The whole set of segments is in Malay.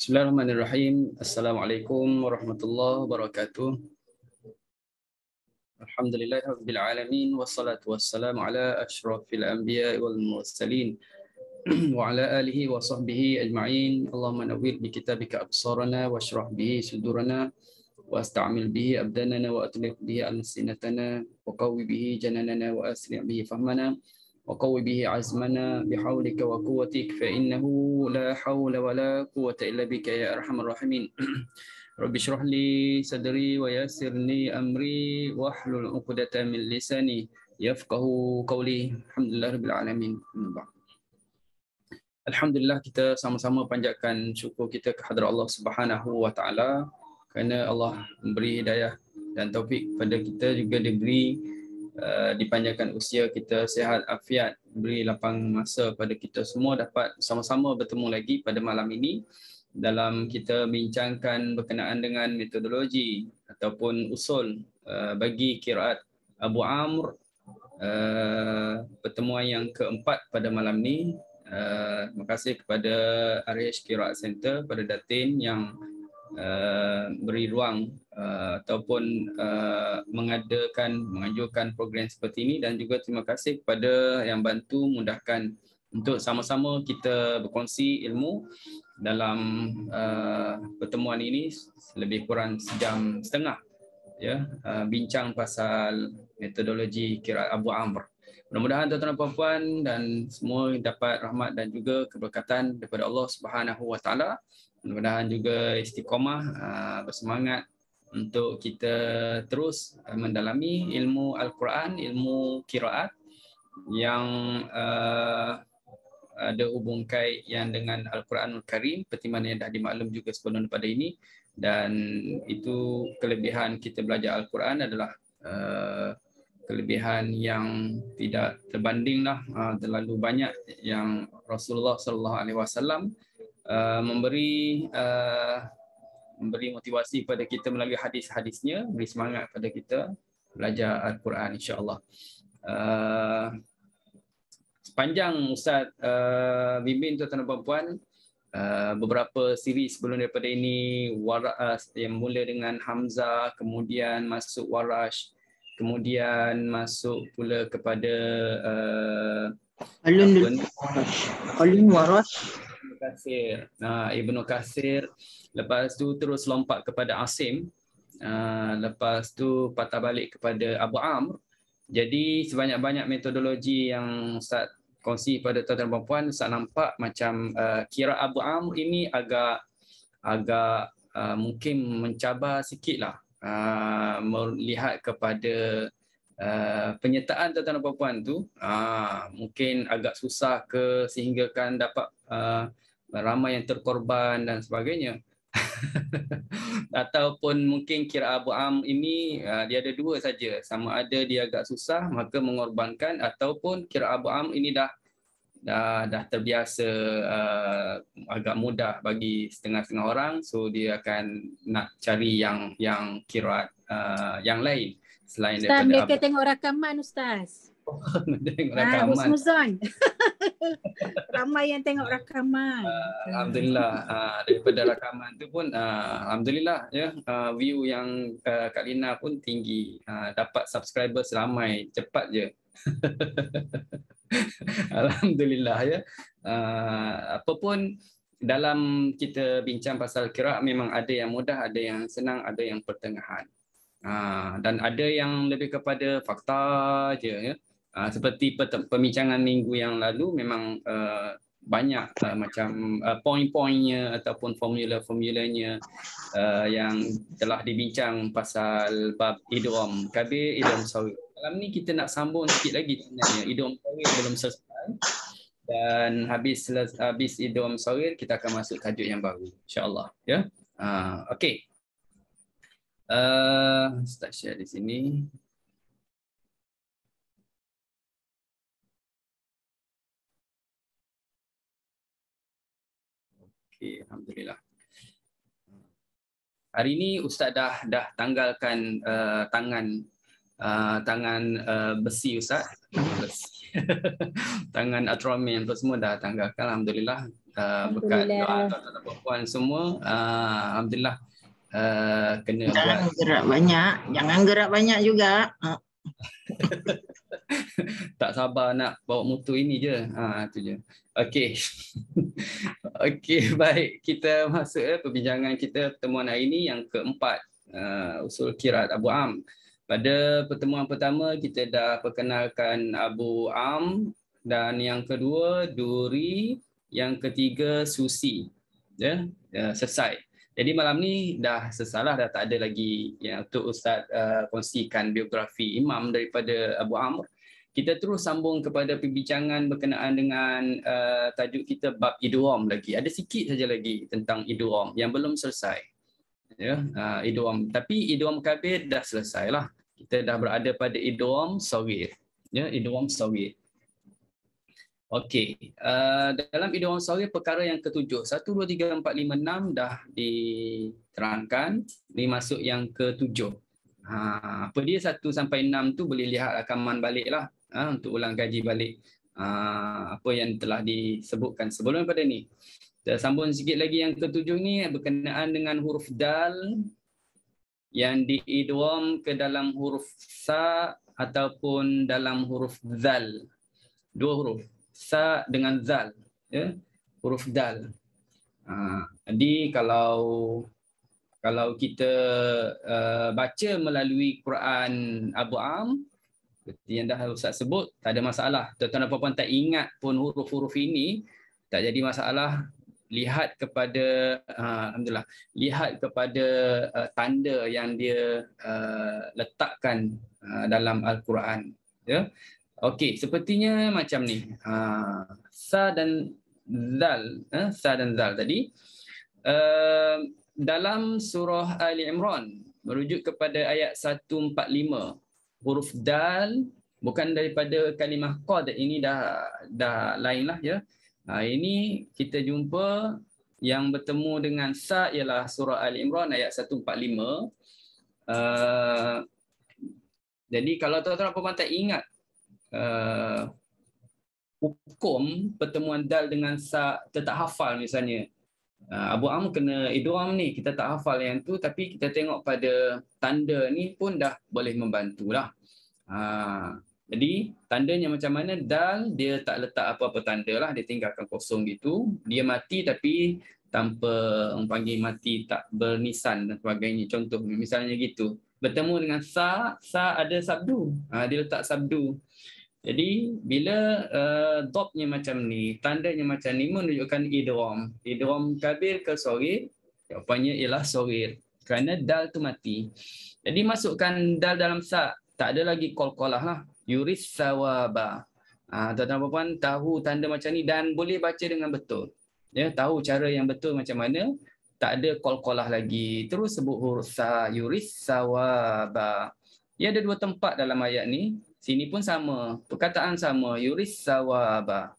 Bismillahirrahmanirrahim. Assalamualaikum warahmatullahi wabarakatuh. Alhamdulillah rabbil alamin wassalatu wassalamu ala asyrafil anbiya wal mursalin wa ala alihi wa sahbihi ajma'in. Allahumma nawwir bi kitabika absarana washrah bihi sudurana واستعمل به أبداننا وأطلق به ألسنتنا وقوي به جناننا وأسرع به فهمنا وقوي به عزمنا بحولك وقوتك فإنه لا حول ولا قوة إلا بك يا أرحم الراحمين رب اشرح لي صدري ويسر لي أمري وحل عقدة من لساني يفقه قولي الحمد لله رب العالمين Alhamdulillah kita sama-sama panjatkan syukur kita kehadrat Allah Subhanahu wa taala kerana Allah memberi hidayah dan taufik kepada kita juga diberi Eh, dipanjangkan usia kita sehat, afiat beri lapang masa pada kita semua dapat sama-sama bertemu lagi pada malam ini dalam kita bincangkan berkenaan dengan metodologi ataupun usul uh, bagi kiraat Abu Amr uh, pertemuan yang keempat pada malam ini uh, terima kasih kepada Arish Kiraat Center pada Datin yang Eh, beri ruang uh, ataupun uh, mengadakan menganjurkan program seperti ini dan juga terima kasih kepada yang bantu mudahkan untuk sama-sama kita berkongsi ilmu dalam uh, pertemuan ini lebih kurang sejam setengah ya yeah, uh, bincang pasal metodologi kira Abu Amr. Mudah-mudahan tuan-tuan dan puan-puan dan semua dapat rahmat dan juga keberkatan daripada Allah Subhanahu Wa Taala mudah-mudahan juga istiqomah ah, bersemangat untuk kita terus ah, mendalami ilmu al-Quran, ilmu kiraat yang ah, ada hubung kait yang dengan al quran al Karim, mana yang dah dimaklum juga sebelum pada ini dan itu kelebihan kita belajar Al-Quran adalah kelebihan yang tidak terbandinglah uh, terlalu banyak yang Rasulullah sallallahu alaihi wasallam Uh, memberi uh, memberi motivasi pada kita melalui hadis-hadisnya, beri semangat pada kita belajar Al-Quran insya-Allah. Uh, sepanjang Ustaz uh, bimbing tuan-tuan dan puan-puan uh, beberapa siri sebelum daripada ini waras uh, yang mula dengan Hamzah kemudian masuk Warash kemudian masuk pula kepada uh, Alun Alun Warash Kasir. Uh, Ibnu Kasir. Lepas tu terus lompat kepada Asim. Uh, lepas tu patah balik kepada Abu Amr. Jadi sebanyak-banyak metodologi yang Ustaz kongsi pada tuan-tuan dan puan Ustaz nampak macam uh, kira Abu Amr ini agak agak uh, mungkin mencabar sedikit lah uh, melihat kepada Uh, penyertaan tuan dan puan tu uh, mungkin agak susah ke sehingga kan dapat uh, ramai yang terkorban dan sebagainya. Ataupun mungkin kira Abu Am ini uh, dia ada dua saja. Sama ada dia agak susah maka mengorbankan ataupun kira Abu Am ini dah dah dah terbiasa uh, agak mudah bagi setengah-setengah orang so dia akan nak cari yang yang kira uh, yang lain selain ustaz, daripada Ustaz mereka tengok rakaman ustaz Ah rakaman. Ramai yang tengok ah, rakaman. Uh, Alhamdulillah. Uh, daripada rakaman tu pun, uh, Alhamdulillah. ya yeah, uh, View yang uh, Kak Lina pun tinggi. Uh, dapat subscriber ramai. Cepat je. Alhamdulillah. ya yeah. uh, Apa pun, dalam kita bincang pasal kira memang ada yang mudah, ada yang senang, ada yang pertengahan. Uh, dan ada yang lebih kepada fakta je. Ya. Ah, seperti pembincangan minggu yang lalu memang eh, banyak uh, macam uh, eh, poin-poinnya ataupun formula-formulanya uh, yang telah dibincang pasal bab idrom kabir idrom sawit. Malam ni kita nak sambung sikit lagi sebenarnya idrom sawit belum selesai dan habis seles- habis idrom sawit kita akan masuk tajuk yang baru insya-Allah ya. Yeah? Uh, okay. okey. Uh, start share di sini. Okay, Alhamdulillah. Hari ini Ustaz dah dah tanggalkan uh, tangan uh, tangan uh, besi Ustaz. Besi. tangan atromen yang semua dah tanggalkan. Alhamdulillah. Uh, bekat doa tuan-tuan semua. Uh, Alhamdulillah. Uh, kena jangan buat. gerak banyak jangan gerak banyak juga tak sabar nak bawa motor ini je. Ha tu je. Okey. Okey, baik. Kita masuk eh, perbincangan kita pertemuan hari ini yang keempat uh, usul kirat Abu Am. Pada pertemuan pertama kita dah perkenalkan Abu Am dan yang kedua Duri, yang ketiga Susi. Ya, yeah? uh, selesai. Jadi malam ni dah sesalah dah tak ada lagi yang untuk ustaz uh, kongsikan biografi imam daripada Abu Amr. Kita terus sambung kepada perbincangan berkenaan dengan uh, tajuk kita bab idrom lagi. Ada sikit saja lagi tentang idrom yang belum selesai. Ya, uh, idrom. Tapi idrom kabir dah selesailah. Kita dah berada pada idrom sawir. Ya, idrom sawir. Okey, uh, dalam idioma sawi perkara yang ketujuh, 1, 2, 3, 4, 5, 6 dah diterangkan, ni masuk yang ketujuh. Ha, apa dia 1 sampai 6 tu boleh lihat rakaman balik lah ha, untuk ulang gaji balik ha, apa yang telah disebutkan sebelum pada ni. Kita sambung sikit lagi yang ketujuh ni berkenaan dengan huruf dal yang diidom ke dalam huruf sa ataupun dalam huruf zal. Dua huruf sa dengan zal ya huruf dal ha, jadi kalau kalau kita uh, baca melalui Quran Abu Am yang dah Ustaz sebut tak ada masalah tuan-tuan apa pun tak ingat pun huruf-huruf ini tak jadi masalah lihat kepada uh, alhamdulillah lihat kepada uh, tanda yang dia uh, letakkan uh, dalam al-Quran ya Okey, sepertinya macam ni. Ha, sa dan zal, eh, sa dan zal tadi. Uh, dalam surah Ali Imran merujuk kepada ayat 145 huruf dal bukan daripada kalimah qad ini dah dah lainlah ya. Ha, ini kita jumpa yang bertemu dengan sa ialah surah Ali Imran ayat 145. Uh, eh, jadi kalau tuan-tuan apa ingat uh, hukum pertemuan dal dengan sa kita tak hafal misalnya uh, Abu Am kena idram ni kita tak hafal yang tu tapi kita tengok pada tanda ni pun dah boleh membantulah uh, jadi tandanya macam mana dal dia tak letak apa-apa tanda lah dia tinggalkan kosong gitu dia mati tapi tanpa orang panggil mati tak bernisan dan sebagainya contoh misalnya gitu bertemu dengan sa sa ada sabdu ha, dia letak sabdu jadi bila uh, eh, dopnya macam ni, tandanya macam ni menunjukkan idrom. Idrom kabir ke sorir? Jawapannya ialah sorir. Kerana dal tu mati. Jadi masukkan dal dalam sa, Tak ada lagi kol-kolah lah. Yuris sawaba. Ah, ha, tuan-tuan puan tahu tanda macam ni dan boleh baca dengan betul. Ya, tahu cara yang betul macam mana. Tak ada kol-kolah lagi. Terus sebut huruf sa. Yuris sawaba. Ia ada dua tempat dalam ayat ni. Sini pun sama, perkataan sama, yuris sawaba.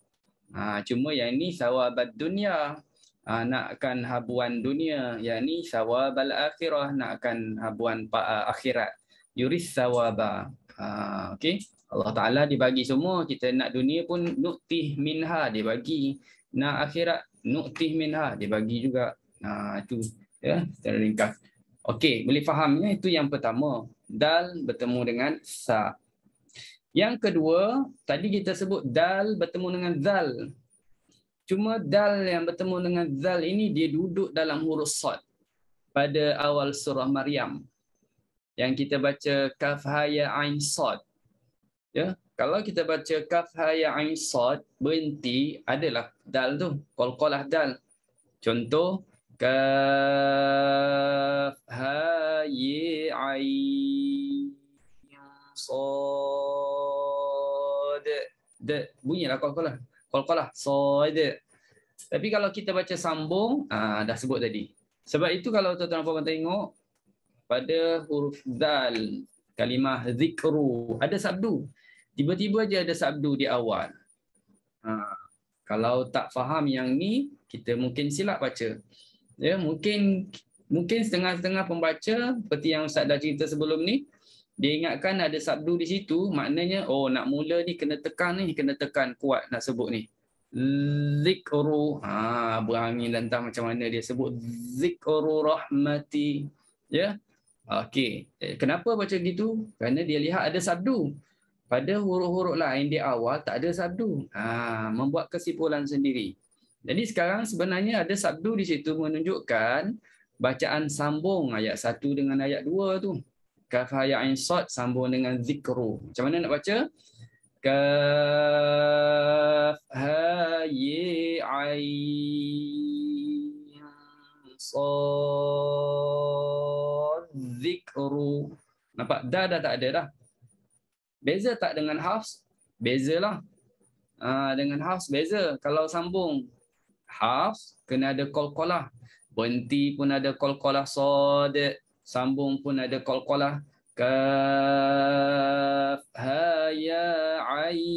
Ha, cuma yang ini sawabat dunia, ha, nakkan habuan dunia. Yang ini sawabal akhirah, nakkan habuan pa, ah, akhirat. Yuris sawaba. Ha, okay. Allah Ta'ala dibagi semua, kita nak dunia pun nuktih minha dibagi. Nak akhirat, nuktih minha dibagi juga. Ha, itu ya, secara ringkas. Okey, boleh fahamnya itu yang pertama. Dal bertemu dengan sa' Yang kedua, tadi kita sebut dal bertemu dengan zal. Cuma dal yang bertemu dengan zal ini dia duduk dalam huruf sad pada awal surah Maryam. Yang kita baca kaf ha ya ain sad. Ya, kalau kita baca kaf ha ya ain sad berhenti adalah dal tu, qalqalah dal. Contoh kaf ha ya ain sad the bunyi lah qalqalah. Qalqalah. So ada. Tapi kalau kita baca sambung, uh, dah sebut tadi. Sebab itu kalau tuan-tuan dan puan tengok pada huruf dal kalimah zikru ada sabdu. Tiba-tiba aja ada sabdu di awal. Ha, kalau tak faham yang ni, kita mungkin silap baca. Ya, mungkin mungkin setengah-setengah pembaca seperti yang Ustaz dah cerita sebelum ni, dia ingatkan ada sabdu di situ maknanya oh nak mula ni kena tekan ni kena tekan kuat nak sebut ni zikru ha dan lantah macam mana dia sebut zikru rahmati ya okey eh, kenapa baca gitu kerana dia lihat ada sabdu pada huruf-huruf lain di awal tak ada sabdu ha membuat kesimpulan sendiri jadi sekarang sebenarnya ada sabdu di situ menunjukkan bacaan sambung ayat 1 dengan ayat 2 tu kafaya ain sad sambung dengan zikru macam mana nak baca kaf ha ye sad zikru nampak dah dah tak ada dah beza tak dengan hafs bezalah ha, dengan hafs beza kalau sambung hafs kena ada qalqalah berhenti pun ada qalqalah sad sambung pun ada qalqalah lah. Kaf ha ya ai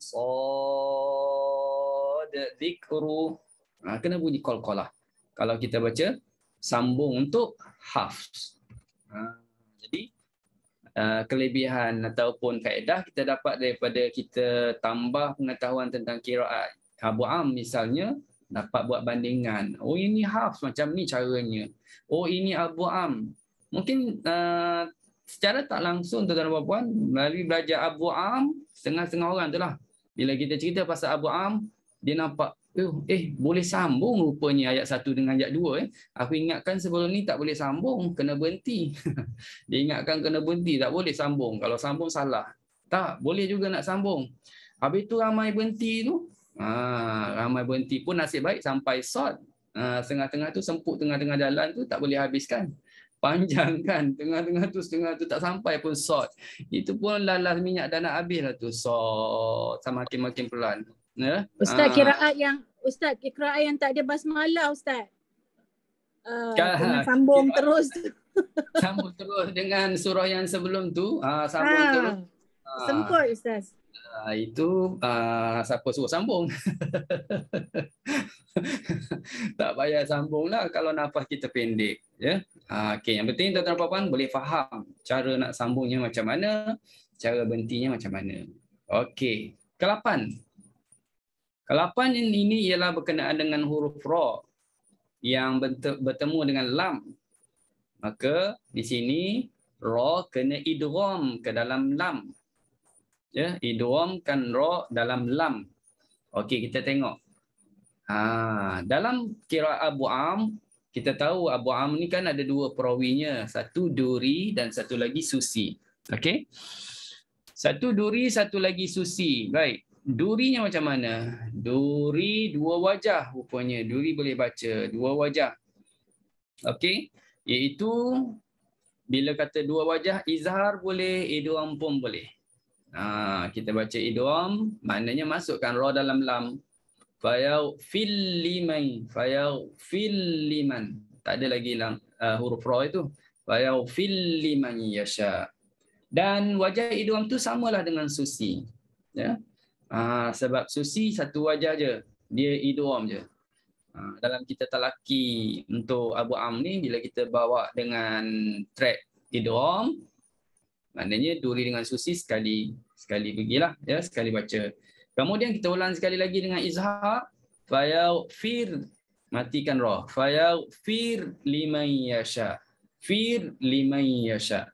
sad dzikru. Ha, kena bunyi qalqalah. Kalau kita baca sambung untuk hafs. Ha, jadi Uh, kelebihan ataupun kaedah kita dapat daripada kita tambah pengetahuan tentang kiraat Abu Am misalnya dapat buat bandingan oh ini half macam ni caranya oh ini abu am. mungkin uh, secara tak langsung tuan-tuan dan puan melalui belajar abu am setengah-setengah orang itulah bila kita cerita pasal abu am, dia nampak eh, eh boleh sambung rupanya ayat satu dengan ayat dua eh. aku ingatkan sebelum ni tak boleh sambung kena berhenti dia ingatkan kena berhenti tak boleh sambung kalau sambung salah tak boleh juga nak sambung habis tu ramai berhenti tu Ah, ramai berhenti pun nasib baik sampai short. Ah, tengah-tengah tu sempuk tengah-tengah jalan tu tak boleh habiskan. Panjang kan, tengah-tengah tu setengah tu tak sampai pun short. Itu pun lalas minyak dah nak habis lah tu. Short, sama makin-makin pelan. Yeah? Ustaz, ah. kiraat yang Ustaz, kiraat yang tak ada basmalah Ustaz. Uh, Kah, sambung kira- terus. sambung terus dengan surah yang sebelum tu. Uh, sambung ha. terus Sempur Ustaz. Uh, itu uh, siapa suruh sambung. tak payah sambung lah kalau nafas kita pendek. Ya? Uh, ah, okay. Yang penting tuan-tuan dan puan boleh faham cara nak sambungnya macam mana, cara berhentinya macam mana. Okey, kelapan. Kelapan yang ini ialah berkenaan dengan huruf ra yang bertemu dengan lam. Maka di sini ra kena idrom ke dalam lam ya kan ra dalam lam okey kita tengok ha dalam kira abu am kita tahu abu am ni kan ada dua perawinya satu duri dan satu lagi susi okey satu duri satu lagi susi baik durinya macam mana duri dua wajah rupanya duri boleh baca dua wajah okey iaitu bila kata dua wajah izhar boleh idgham pun boleh Ha, kita baca idom, maknanya masukkan ra dalam lam fil fa yaufilliman fil liman, tak ada lagi lam uh, huruf ra itu fa yaufilliman yasha dan wajah idom tu samalah dengan susi ya Aa, ha, sebab susi satu wajah je dia idom je Aa, ha, dalam kita talaki untuk abu am ni bila kita bawa dengan track idom. Maknanya duri dengan susi sekali sekali pergilah ya sekali baca. Kemudian kita ulang sekali lagi dengan izhar fayaghfir matikan roh fayaghfir liman yasha fir liman yasha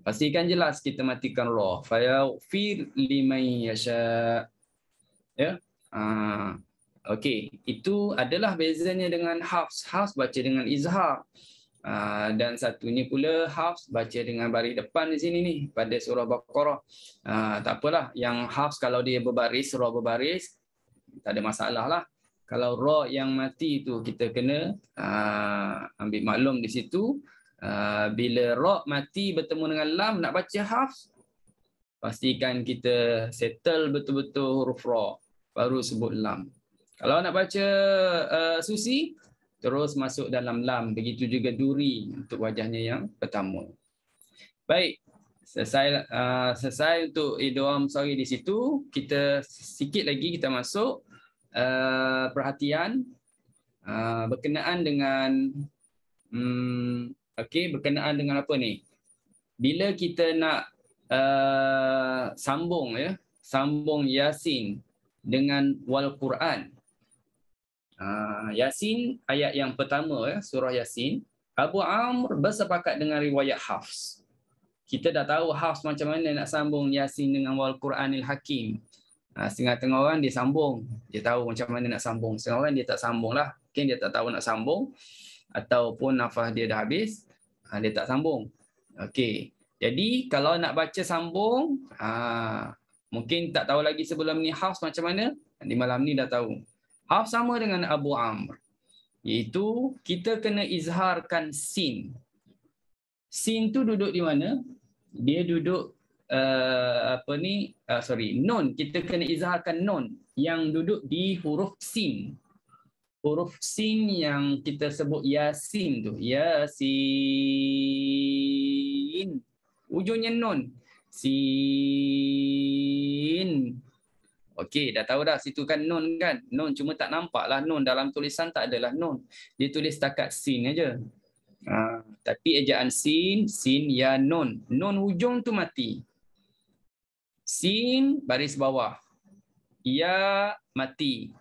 pastikan jelas kita matikan roh fayaghfir liman yasha ya ah okey itu adalah bezanya dengan hafs hafs baca dengan izhar Ah, dan satunya pula hafs baca dengan baris depan di sini ni pada surah baqarah ah, tak apalah yang hafs kalau dia berbaris surah berbaris tak ada masalah lah kalau ra yang mati tu kita kena uh, ambil maklum di situ uh, bila ra mati bertemu dengan lam nak baca hafs pastikan kita settle betul-betul huruf ra baru sebut lam kalau nak baca uh, susi terus masuk dalam lam begitu juga duri untuk wajahnya yang pertama baik selesai uh, selesai untuk idiom sorry di situ kita sikit lagi kita masuk uh, perhatian uh, berkenaan dengan um, okey berkenaan dengan apa ni bila kita nak uh, sambung ya sambung yasin dengan wal quran Ah, Yasin ayat yang pertama eh, surah Yasin Abu Amr bersepakat dengan riwayat Hafs. Kita dah tahu Hafs macam mana nak sambung Yasin dengan Al Quranil Hakim. Ha, setengah tengah orang dia sambung. Dia tahu macam mana nak sambung. Setengah orang dia tak sambung lah. Mungkin dia tak tahu nak sambung. Ataupun nafas dia dah habis. Ha, dia tak sambung. Okey. Jadi kalau nak baca sambung. Ha, mungkin tak tahu lagi sebelum ni Hafs macam mana. Di malam ni dah tahu. Hal sama dengan Abu Amr. Iaitu kita kena izharkan sin. Sin tu duduk di mana? Dia duduk uh, apa ni? Uh, sorry, nun. Kita kena izharkan nun yang duduk di huruf sin. Huruf sin yang kita sebut yasin tu. Yasin. Ujungnya nun. Sin. Okey, dah tahu dah situ kan nun kan? Nun cuma tak nampak lah nun. Dalam tulisan tak adalah nun. Dia tulis setakat sin aja. Ha. Tapi ejaan sin, sin ya nun. Nun hujung tu mati. Sin baris bawah. Ya mati.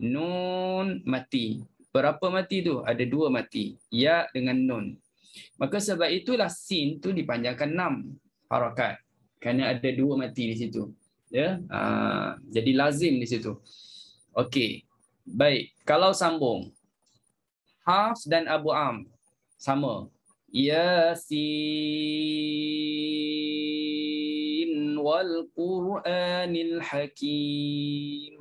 Nun mati. Berapa mati tu? Ada dua mati. Ya dengan nun. Maka sebab itulah sin tu dipanjangkan enam harakat. Kerana ada dua mati di situ ya uh, jadi lazim di situ okey baik kalau sambung Hafs dan Abu Am sama ya si wal Quranil Hakim.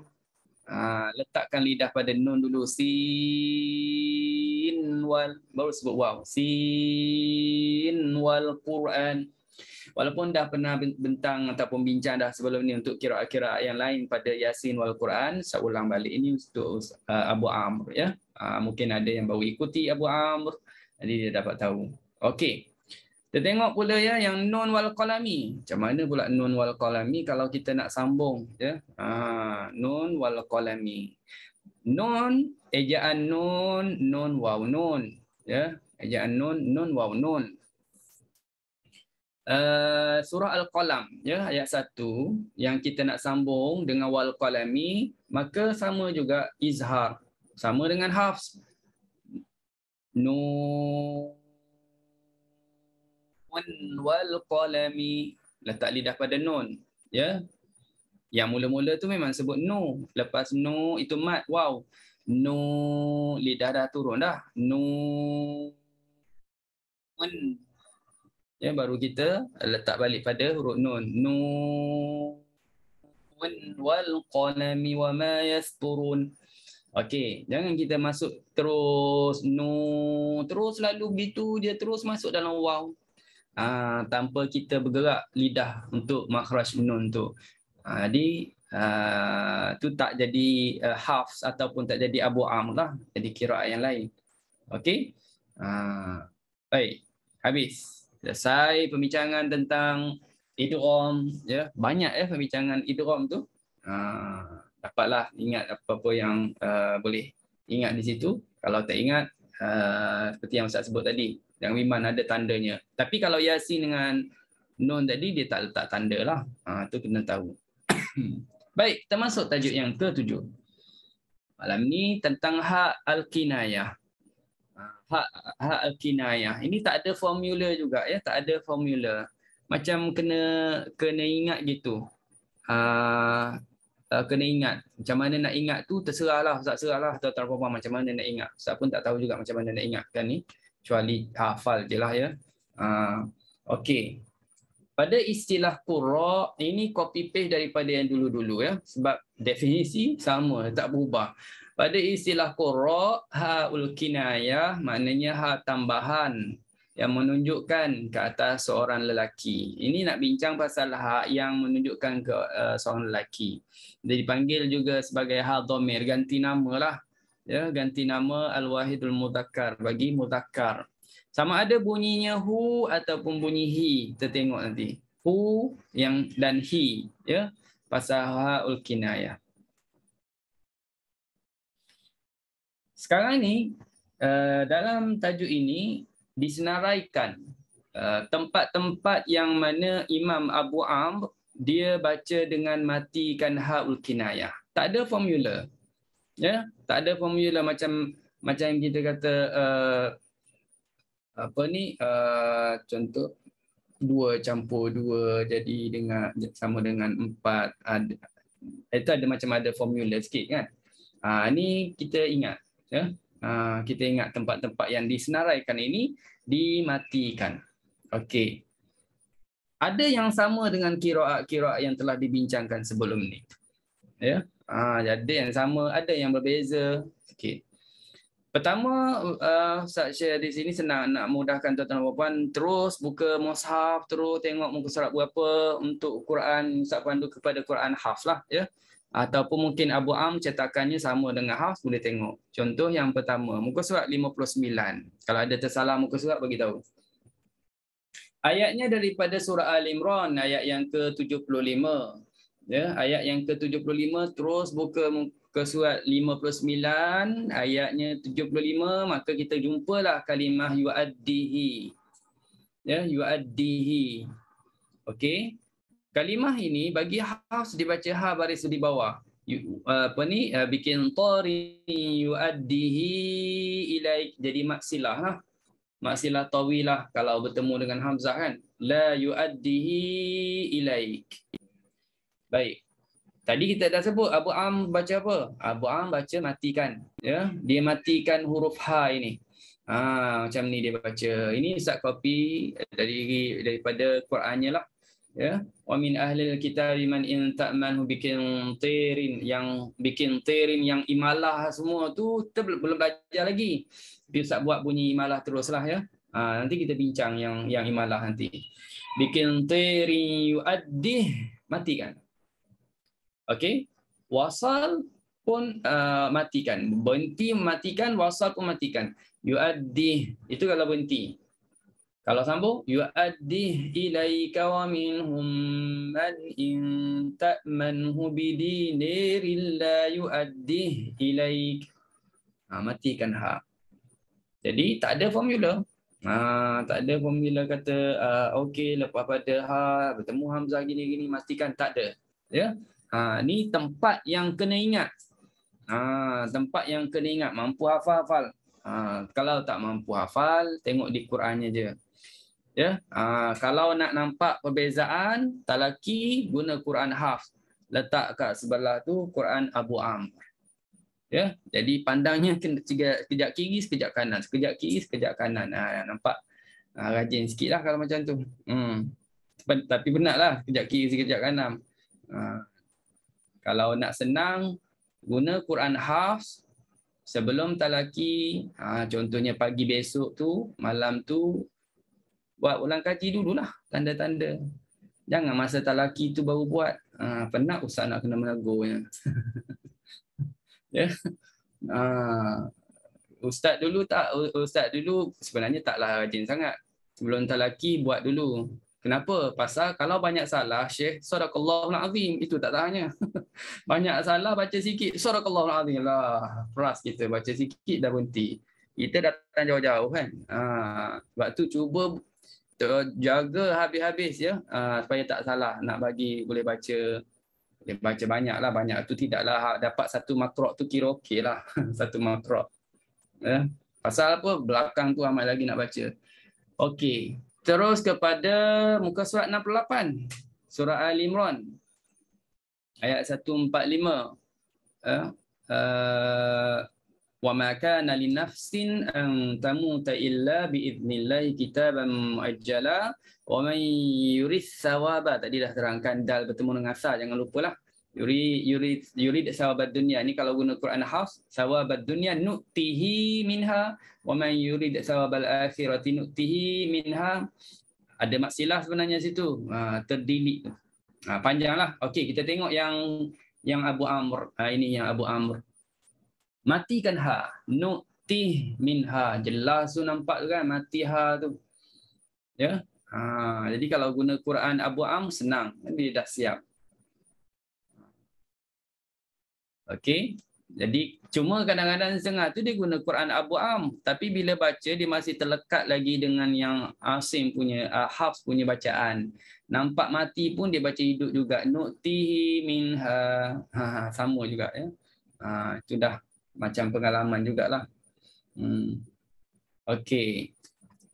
Ha, letakkan lidah pada nun dulu. Sin wal baru sebut wow. Sin wal Quran. Walaupun dah pernah bentang ataupun bincang dah sebelum ni untuk kira-kira yang lain pada Yasin wal Quran, saya ulang balik ini untuk uh, Abu Amr ya. Uh, mungkin ada yang baru ikuti Abu Amr jadi dia dapat tahu. Okey. Kita tengok pula ya yang nun wal qalami. Macam mana pula nun wal qalami kalau kita nak sambung ya. Uh, nun wal qalami. Nun ejaan nun nun waw nun ya. Ejaan nun nun waw nun. Eh, surah al-qalam ya ayat 1 yang kita nak sambung dengan wal qalami maka sama juga izhar sama dengan hafs nu wal qalami letak lidah pada nun ya yang mula-mula tu memang sebut nu lepas nu itu mat wow nu lidah dah turun dah nu ya baru kita eh, letak balik pada huruf nun nun wal qalami wama yasturun okey jangan kita masuk terus nun terus lalu gitu dia terus masuk dalam waw ha, tanpa kita bergerak lidah untuk makhraj nun tu ha, jadi Uh, tu tak jadi uh, hafs ataupun tak jadi abu am lah jadi kiraat yang lain okey uh, baik habis selesai pembincangan tentang idrom ya banyak ya eh, pembincangan idrom tu ah, dapatlah ingat apa-apa yang uh, boleh ingat di situ kalau tak ingat uh, seperti yang saya sebut tadi yang iman ada tandanya tapi kalau yasin dengan nun tadi dia tak letak tandalah ah uh, tu kena tahu baik termasuk tajuk yang ketujuh malam ni tentang hak al-kinayah hak hak kinayah. Ini tak ada formula juga ya, tak ada formula. Macam kena kena ingat gitu. Uh, uh, kena ingat. Macam mana nak ingat tu terserahlah, tak serahlah atau tuan puan macam mana nak ingat. Saya pun tak tahu juga macam mana nak ingat kan ni. Kecuali hafal je lah ya. Uh, Okey. Pada istilah qurra ini copy paste daripada yang dulu-dulu ya sebab definisi sama tak berubah. Pada istilah qurra haul kinayah maknanya ha tambahan yang menunjukkan ke atas seorang lelaki. Ini nak bincang pasal ha yang menunjukkan ke uh, seorang lelaki. Dia dipanggil juga sebagai ha dhamir ganti namalah. Ya, ganti nama al-wahidul mudzakkar bagi mudzakkar. Sama ada bunyinya hu ataupun bunyi hi, kita tengok nanti. Hu yang dan hi, ya. Pasal haul kinayah. sekarang ni uh, dalam tajuk ini disenaraikan eh, tempat-tempat uh, yang mana Imam Abu Amr dia baca dengan matikan haul kinayah. Tak ada formula. Ya, yeah? tak ada formula macam macam yang kita kata uh, apa ni uh, contoh dua campur dua jadi dengan sama dengan empat ada itu ada macam ada formula sikit kan. Ah uh, ni kita ingat ya ah, kita ingat tempat-tempat yang disenaraikan ini dimatikan okey ada yang sama dengan qiraat-qiraat yang telah dibincangkan sebelum ni ya ha, ada yang sama ada yang berbeza okey pertama uh, ah, saya share di sini senang nak mudahkan tuan-tuan dan puan terus buka mushaf terus tengok muka surat berapa untuk Quran Ustaz pandu kepada Quran haf lah ya ataupun mungkin Abu Am cetakannya sama dengan Haus boleh tengok. Contoh yang pertama muka surat 59. Kalau ada tersalah muka surat bagi tahu. Ayatnya daripada surah Al Imran ayat yang ke-75. Ya, ayat yang ke-75 terus buka muka surat 59 ayatnya 75 maka kita jumpalah kalimah yuaddihi. Ya, yuaddihi. Okey. Kalimah ini bagi haus dibaca ha baris di bawah. You, apa ni uh, bikin tari yuaddihi ilaik jadi maksilah lah. Maksilah tawilah kalau bertemu dengan hamzah kan. La yuaddihi ilaik. Baik. Tadi kita dah sebut Abu Am baca apa? Abu Am baca matikan. Ya, dia matikan huruf ha ini. Ha, macam ni dia baca. Ini sub copy dari daripada Qurannya lah ya wa min ahli alkitab man in ta'manu bikin tirin yang bikin tirin yang imalah semua tu belum belajar lagi dia buat bunyi imalah teruslah ya ha, nanti kita bincang yang yang imalah nanti bikin tiri yuaddi matikan, kan okey wasal pun uh, matikan berhenti matikan wasal pun matikan yuaddi itu kalau berhenti kalau sambung, yu'addi ilaika wa minhum man in ta'manhu bidinirin la yu'addi ilaika. Ha, matikan hak. Jadi tak ada formula. Ha, tak ada formula kata uh, okey lepas pada ha bertemu hamzah gini gini mastikan tak ada. Ya. Ha ni tempat yang kena ingat. Ha tempat yang kena ingat mampu hafal-hafal. Ha, kalau tak mampu hafal tengok di Qurannya je. Ya, ha, kalau nak nampak perbezaan talaki guna Quran Hafs letak kat sebelah tu Quran Abu Amr. Ya, jadi pandangnya sekejap kiri sekejap kanan, sekejap kiri sekejap kanan. Ha, nampak ha, rajin sikitlah kalau macam tu. Hmm. Tapi penatlah sekejap kiri sekejap kanan. Ha, kalau nak senang guna Quran Hafs sebelum talaki ha, contohnya pagi besok tu malam tu buat ulang kaji dululah tanda-tanda jangan masa talaki tu baru buat ha, penat usah nak kena menegurnya ya ha, ustaz dulu tak ustaz dulu sebenarnya taklah rajin sangat sebelum talaki buat dulu Kenapa? Pasal kalau banyak salah, Syekh, Sadaqallahu azim Itu tak tanya. banyak salah, baca sikit. Sadaqallahu azim lah. Peras kita, baca sikit dah berhenti. Kita datang jauh-jauh kan. Ha, sebab cuba jaga habis-habis ya uh, supaya tak salah nak bagi boleh baca boleh baca banyaklah banyak tu tidaklah ha, dapat satu makrok tu kira okay lah satu makrok ya eh? pasal apa belakang tu amat lagi nak baca okey terus kepada muka surat 68 surah al imran ayat 145 ya eh? uh, wa ma kana li nafsin an tamuta illa bi idznillah kitaban muajjala wa man yurid thawaba tadi dah terangkan dal bertemu dengan sa jangan lupalah yuri yuri yuri sawabat dunia ni kalau guna Quran Hafs sawabat dunia nutihi minha wa man yurid sawabal akhirati nutihi minha ada maksilah sebenarnya situ ha, terdilik ha, panjanglah okey kita tengok yang yang Abu Amr ha, ini yang Abu Amr matikan ha nuti minha jelas tu nampak tu kan mati ha tu ya ha jadi kalau guna Quran Abu Am senang dia dah siap okey jadi cuma kadang-kadang setengah tu dia guna Quran Abu Am tapi bila baca dia masih terlekat lagi dengan yang asim punya uh, hafs punya bacaan nampak mati pun dia baca hidup juga nuti minha ha, ha, sama juga ya ha, itu dah macam pengalaman jugalah. Hmm. Okey.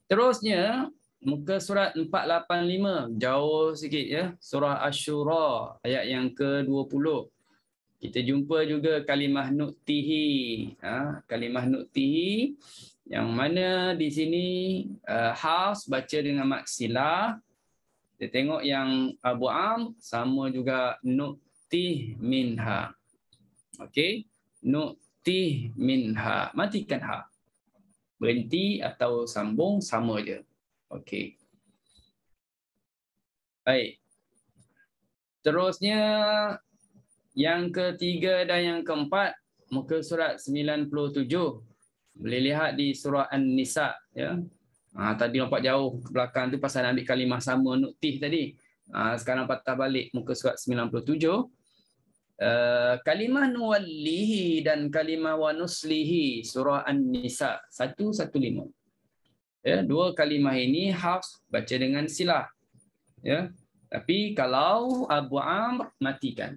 Terusnya muka surat 485 jauh sikit ya surah asy-syura ayat yang ke-20 kita jumpa juga kalimah nuktihi ha, kalimah nuktihi yang mana di sini uh, house baca dengan maksila kita tengok yang abu am sama juga nuktih minha okey nuk mati min ha matikan ha berhenti atau sambung sama je okey baik terusnya yang ketiga dan yang keempat muka surat 97 boleh lihat di surah an-nisa ya ha, tadi nampak jauh ke belakang tu pasal nak ambil kalimah sama nuktih tadi ha, sekarang patah balik muka surat 97 Eh, kalimah nuwallihi dan kalimah wanuslihi surah An-Nisa 115. Ya, dua kalimah ini harus baca dengan silah. Ya. Tapi kalau Abu Amr matikan.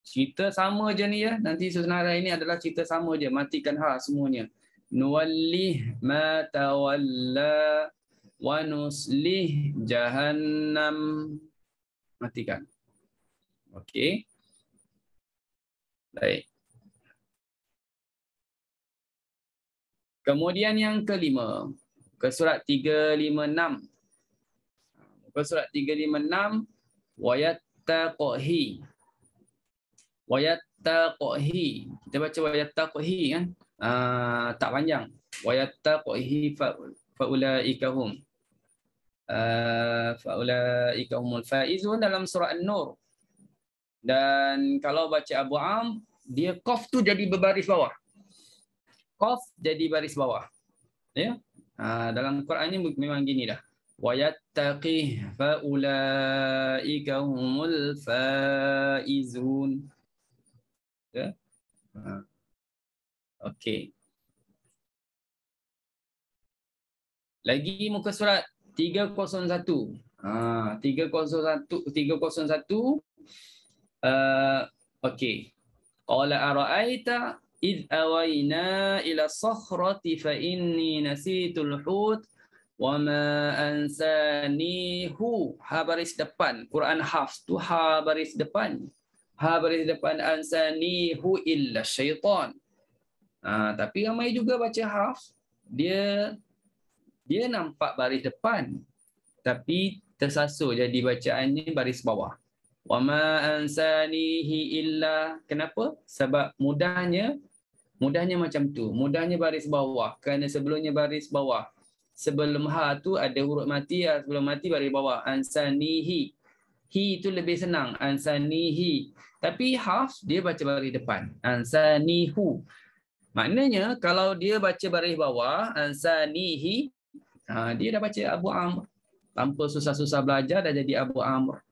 Cerita sama je ni ya. Nanti sebenarnya ini adalah cerita sama je. Matikan ha semuanya. Nuwallih ma tawalla wa nuslih jahannam. Matikan. Okey. Baik. Kemudian yang kelima, ke surat 356. Ke surat 356 wayattaqhi. Wayattaqhi. Kita baca wayattaqhi kan? Uh, tak panjang. Wayattaqhi faulaika hum. Uh, faulaika humul faizun dalam surah An-Nur. 356. Dan kalau baca Abu Am, dia kof tu jadi berbaris bawah. Kof jadi baris bawah. Ya. Ha, dalam Quran ni memang gini dah. وَيَتَّقِهْ فَأُولَٰئِكَ هُمُ الْفَائِزُونَ Ya. Ha. Okay. Lagi muka surat 301. Ha, 301. 301. Uh, okay. Qala ara'aita id awayna ila sakhrati fa inni nasitul hut wa ma ansanihu ha baris depan Quran hafs tu ha baris depan ha baris depan ansanihu illa syaitan ha, tapi ramai juga baca hafs dia dia nampak baris depan tapi tersasul jadi bacaannya baris bawah wa ma ansanihi illa kenapa sebab mudahnya mudahnya macam tu mudahnya baris bawah kerana sebelumnya baris bawah sebelum ha tu ada huruf mati ya sebelum mati baris bawah ansanihi hi itu lebih senang ansanihi tapi haf dia baca baris depan ansanihu maknanya kalau dia baca baris bawah ansanihi ha, dia dah baca abu amr. tanpa susah-susah belajar dah jadi abu amr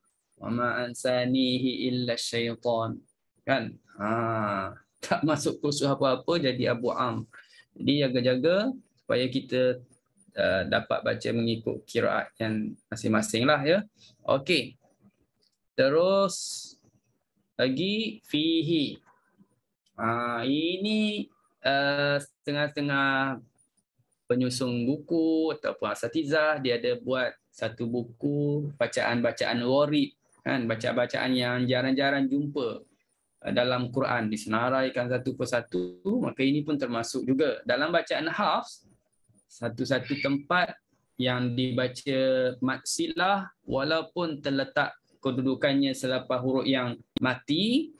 wa ma ansanihi illa syaitan kan ha tak masuk kursus apa-apa jadi Abu Am jadi jaga-jaga supaya kita uh, dapat baca mengikut kiraat yang masing-masing lah ya okey terus lagi fihi ha, ini uh, setengah-setengah uh, penyusung buku ataupun asatizah dia ada buat satu buku bacaan-bacaan warid kan bacaan-bacaan yang jarang-jarang jumpa eh, dalam Quran disenaraikan satu persatu maka ini pun termasuk juga dalam bacaan hafs satu-satu tempat yang dibaca mat silah walaupun terletak kedudukannya selepas huruf yang mati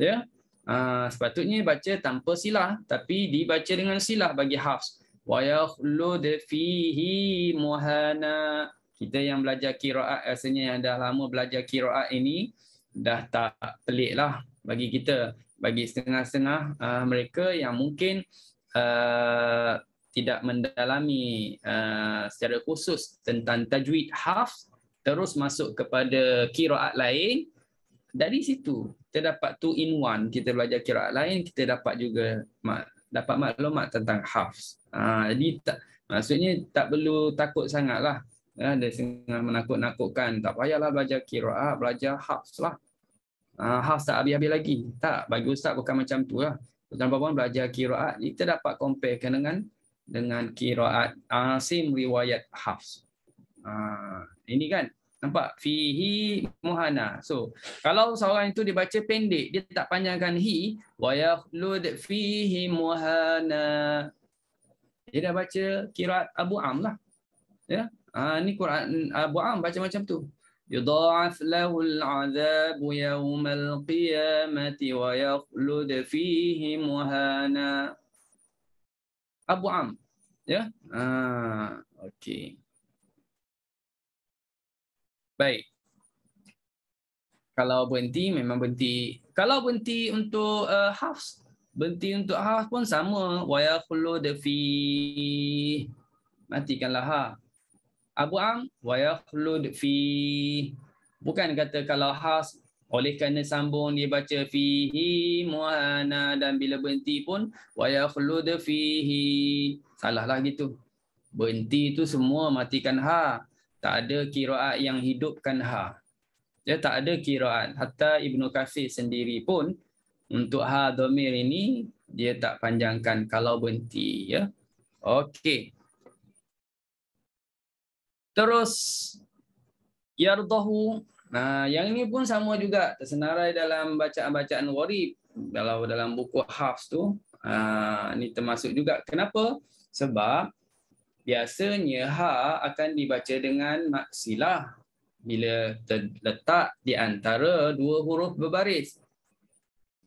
ya uh, sepatutnya baca tanpa silah tapi dibaca dengan silah bagi hafs wa yakhludu fihi muhana kita yang belajar kiraat rasanya yang dah lama belajar kiraat ini dah tak pelik lah bagi kita bagi setengah-setengah uh, mereka yang mungkin uh, tidak mendalami uh, secara khusus tentang tajwid hafs terus masuk kepada kiraat lain dari situ kita dapat two in one kita belajar kiraat lain kita dapat juga mak, dapat maklumat tentang hafs uh, jadi tak, maksudnya tak perlu takut sangatlah ya dia sangat menakut-nakutkan tak payahlah belajar qiraat belajar hafs lah ah ha, hafs tak habis-habis lagi tak bagi ustaz bukan macam tu lah tuan puan belajar qiraat kita dapat compare dengan dengan qiraat asim riwayat hafs ah ini kan nampak fihi muhana so kalau seorang itu dibaca pendek dia tak panjangkan hi wa yakhlud fihi muhana dia dah baca qiraat abu am lah ya Ah ni Quran Abu ah, Am baca macam tu. Yudha'af lahul Adzab Yawmal qiyamati wa yakhlud fihi muhana. Abu ah, Am. Ya. Ah okey. Baik. Kalau berhenti memang berhenti. Kalau berhenti untuk uh, hafs, berhenti untuk hafs pun sama. Wa yakhlud fihi. Matikanlah ha. Abu Am wa yakhlud fi bukan kata kalau has oleh kerana sambung dia baca fihi muana dan bila berhenti pun wa yakhlud fihi salahlah gitu berhenti tu semua matikan ha tak ada qiraat yang hidupkan ha dia ya, tak ada qiraat hatta ibnu kasir sendiri pun untuk ha domir ini dia tak panjangkan kalau berhenti ya okey Terus yardahu. Nah, yang ini pun sama juga tersenarai dalam bacaan-bacaan warib kalau dalam buku hafs tu. Ha, ini termasuk juga. Kenapa? Sebab biasanya ha akan dibaca dengan maksilah bila terletak di antara dua huruf berbaris.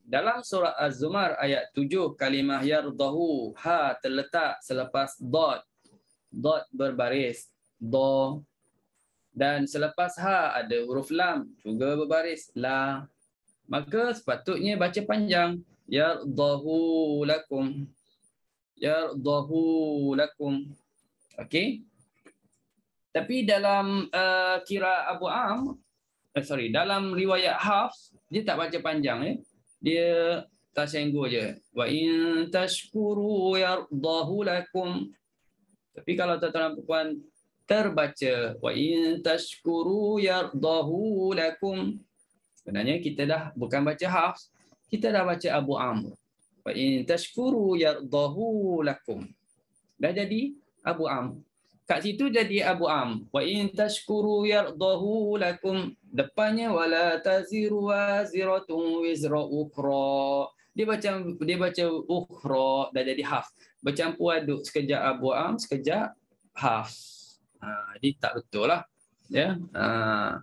Dalam surah Az-Zumar ayat 7 kalimah yardahu ha terletak selepas dot dot berbaris do dan selepas ha ada huruf lam juga berbaris la maka sepatutnya baca panjang ya dahu lakum ya dahu lakum okey tapi dalam uh, kira Abu Am eh, sorry dalam riwayat Hafs dia tak baca panjang ya eh? dia tasenggur je wa in tashkuru yardahu lakum tapi kalau tuan-tuan puan terbaca wa in tashkuru yardahu lakum sebenarnya kita dah bukan baca hafs kita dah baca Abu Amr wa in tashkuru yardahu lakum dah jadi Abu Amr kat situ jadi Abu Am wa in tashkuru yardahu lakum depannya wala taziru waziratun wizra ukhra dia baca dia baca ukhra dah jadi hafs bercampur aduk sekejap Abu Am sekejap hafs ini ha, tak betul lah. Ya. Ha,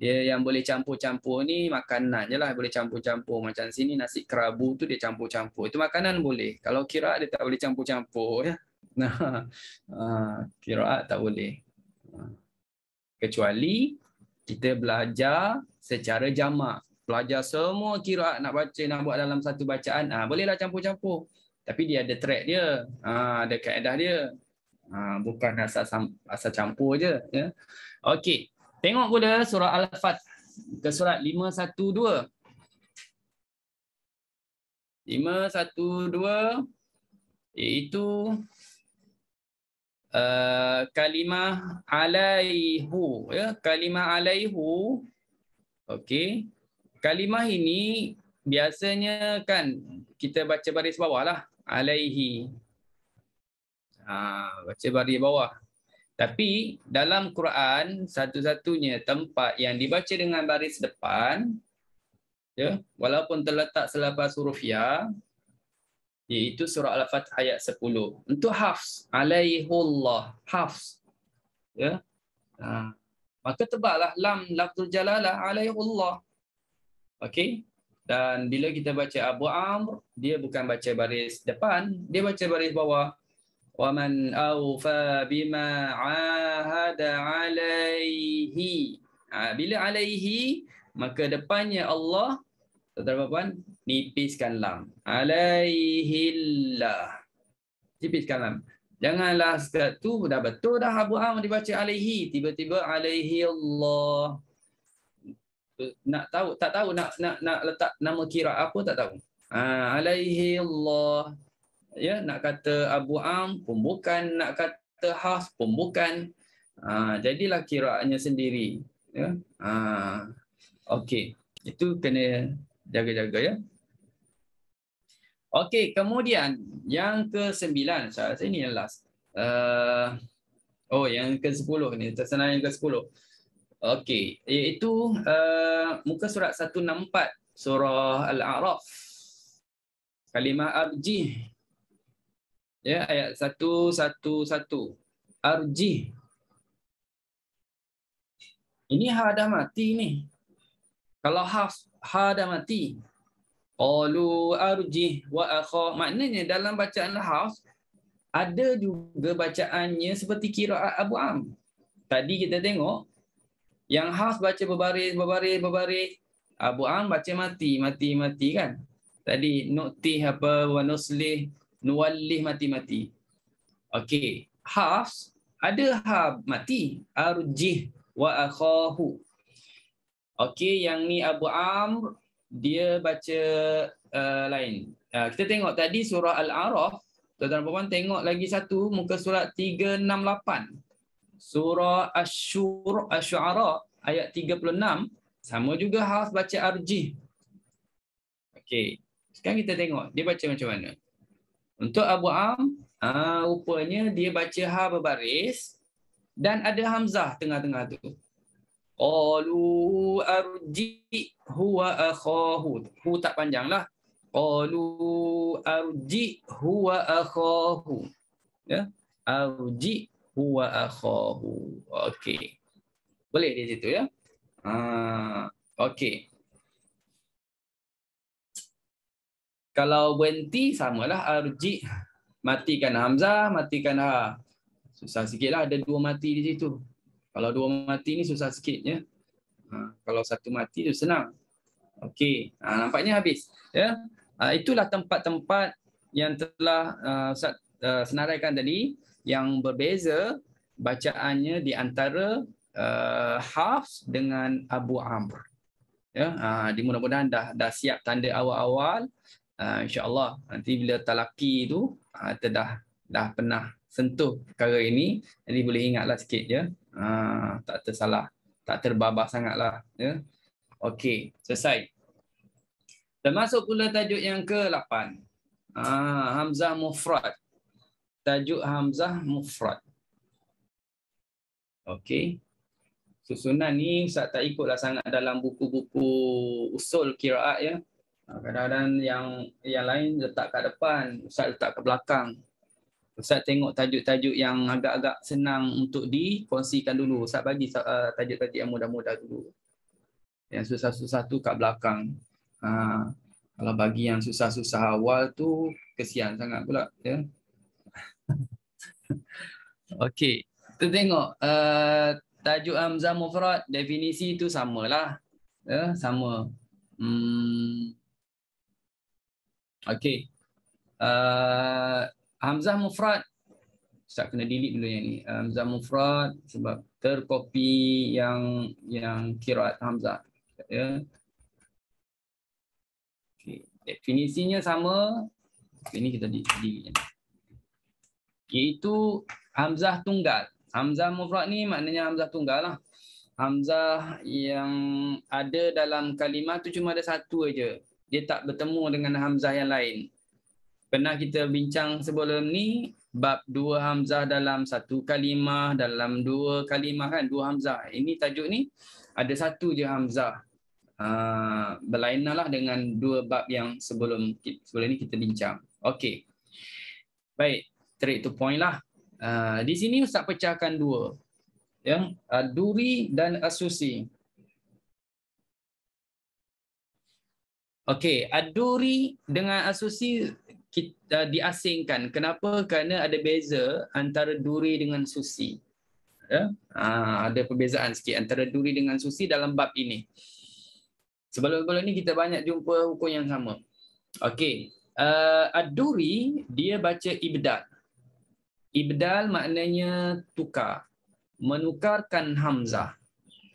dia yang boleh campur-campur ni makanan je lah. Boleh campur-campur. Macam sini nasi kerabu tu dia campur-campur. Itu makanan boleh. Kalau kira dia tak boleh campur-campur. Ya. Nah, ha, kira tak boleh. Kecuali kita belajar secara jamak. Belajar semua kira nak baca, nak buat dalam satu bacaan. Ah, bolehlah campur-campur. Tapi dia ada track dia. Ah, ada kaedah dia ha, bukan asal asal campur aje ya okey tengok pula surah al-fat ke surah 512 512 iaitu uh, kalimah alaihu ya kalimah alaihu okey kalimah ini biasanya kan kita baca baris bawah lah alaihi Ha, baca baris bawah. Tapi dalam Quran satu-satunya tempat yang dibaca dengan baris depan ya walaupun terletak selepas huruf ya iaitu surah al-fatih ayat 10 untuk hafz, alaihullah hafz, ya ha. maka tebaklah lam lafzul jalalah alaihullah okey dan bila kita baca abu amr dia bukan baca baris depan dia baca baris bawah ومن أوفى بما عاهد عليه ha, bila alaihi maka depannya Allah tuan-tuan nipiskan lam alaihi lah nipiskan lam janganlah sekat tu dah betul dah Abu Am dibaca alaihi tiba-tiba alaihi Allah nak tahu tak tahu nak nak nak letak nama kira apa tak tahu ha, alaihi Allah ya nak kata Abu Am pun bukan nak kata Has pun bukan ha, jadilah kiraannya sendiri ya ha, okey itu kena jaga-jaga ya okey kemudian yang ke sembilan saya ini yang last uh, oh yang ke sepuluh ni tersenar yang ke sepuluh okey iaitu uh, muka surat 164 surah al-a'raf kalimah abjih Ya, ayat satu, satu, satu. Arji. Ini ha dah mati ni. Kalau ha, ha dah mati. Qalu arji wa akha. Maknanya dalam bacaan haf, ada juga bacaannya seperti kiraat Abu Am. Tadi kita tengok, yang haf baca berbaris, berbaris, berbaris. Abu Am baca mati, mati, mati kan. Tadi noktih apa, wanuslih, Nuwalih mati-mati. Okey, hafs ada ha mati arjih wa akhahu. Okey, yang ni Abu Amr dia baca uh, lain. Uh, kita tengok tadi surah Al-Araf, tuan-tuan puan tengok lagi satu muka surat 368. Surah Asy-Syur Asy-Syu'ara ayat 36 sama juga hafs baca arjih. Okey. Sekarang kita tengok dia baca macam mana. Untuk Abu Am, uh, rupanya dia baca ha berbaris dan ada hamzah tengah-tengah tu. Qalu arji huwa akhahu. Hu tak panjang lah. Qalu arji huwa akhahu. Ya. Arji huwa akhahu. Okey. Boleh di situ ya. Ah, uh, okey. Kalau Wenti samalah RG matikan Hamzah, matikan ha. Susah sikitlah ada dua mati di situ. Kalau dua mati ni susah sikit ya. Ha. kalau satu mati tu senang. Okey. Ha, nampaknya habis. Ya. Ha, itulah tempat-tempat yang telah uh, Ustaz uh, senaraikan tadi yang berbeza bacaannya di antara uh, Hafs dengan Abu Amr. Ya, ha, mudah-mudahan dah dah siap tanda awal-awal uh, insyaallah nanti bila talaki tu uh, kita dah dah pernah sentuh perkara ini jadi boleh ingatlah sikit je ya. uh, ah, tak tersalah tak terbabas sangatlah ya yeah? okey selesai termasuk pula tajuk yang ke-8 ah uh, hamzah mufrad tajuk hamzah mufrad okey susunan ni saya tak ikutlah sangat dalam buku-buku usul kiraat ya Kadang-kadang yang yang lain letak kat depan, Ustaz letak ke belakang. Ustaz tengok tajuk-tajuk yang agak-agak senang untuk dikongsikan dulu. Ustaz bagi uh, tajuk-tajuk yang mudah-mudah dulu. Yang susah-susah tu kat belakang. Uh, kalau bagi yang susah-susah awal tu, kesian sangat pula. Ya? Okey. Kita tengok uh, tajuk Hamzah Mufrad, definisi tu samalah. Ya, sama. Hmm, Okey. Uh, Hamzah Mufrad. Ustaz kena delete dulu yang ni. Uh, Hamzah Mufrad sebab terkopi yang yang kiraat Hamzah. Ya. Yeah. Okay. Definisinya sama. ini kita delete yang Iaitu Hamzah Tunggal. Hamzah Mufrad ni maknanya Hamzah Tunggal lah. Hamzah yang ada dalam kalimah tu cuma ada satu aja dia tak bertemu dengan Hamzah yang lain. Pernah kita bincang sebelum ni, bab dua Hamzah dalam satu kalimah, dalam dua kalimah kan, dua Hamzah. Ini tajuk ni, ada satu je Hamzah. Uh, berlainan lah dengan dua bab yang sebelum sebelum ni kita bincang. Okey. Baik, straight to point lah. Uh, di sini Ustaz pecahkan dua. Ya, yeah? uh, duri dan asusi. Okey, aduri dengan asusi kita eh, diasingkan. Kenapa? Kerana ada beza antara duri dengan susi. Ya? Ha, ada perbezaan sikit antara duri dengan susi dalam bab ini. Sebelum-sebelum ini kita banyak jumpa hukum yang sama. Okey, uh, aduri dia baca ibdal. Ibdal maknanya tukar. Menukarkan hamzah.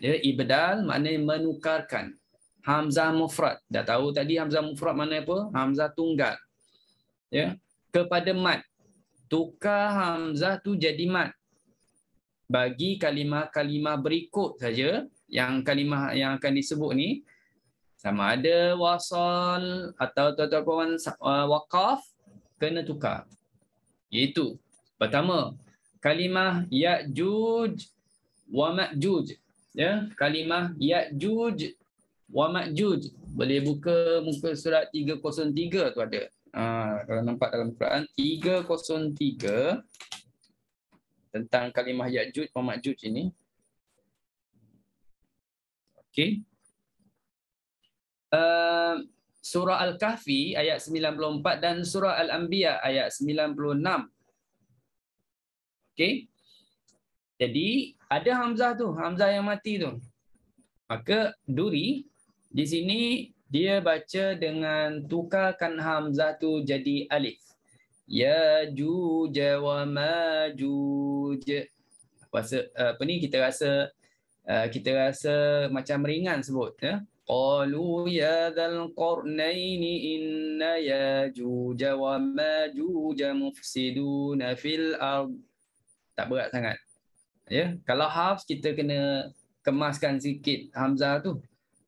Ya, ibdal maknanya menukarkan. Hamzah Mufrad. Dah tahu tadi Hamzah Mufrad mana apa? Hamzah Tunggal. Ya. Kepada Mat. Tukar Hamzah tu jadi Mat. Bagi kalimah-kalimah berikut saja yang kalimah yang akan disebut ni sama ada wasal atau tuan-tuan uh, wakaf kena tukar. Itu. Pertama, kalimah ya'juj wa ma'juj. Ya, kalimah ya'juj Wa Ma'juj. Boleh buka muka surat 303 tu ada. Ha, kalau nampak dalam Quran 303 tentang kalimah yajud Wa Ma'juj ini. Okey. Uh, surah Al-Kahfi ayat 94 dan surah Al-Anbiya ayat 96. Okey. Jadi ada hamzah tu, hamzah yang mati tu. Maka duri di sini dia baca dengan tukarkan hamzah tu jadi alif. Ya ju wa ma ju Rasa eh, apa ni kita rasa eh, kita rasa macam ringan sebut ya. Qalu ya dhal qarnaini inna ya ju wa ma ju mufsiduna fil ard. Tak berat sangat. Ya, kalau half kita kena kemaskan sikit hamzah tu.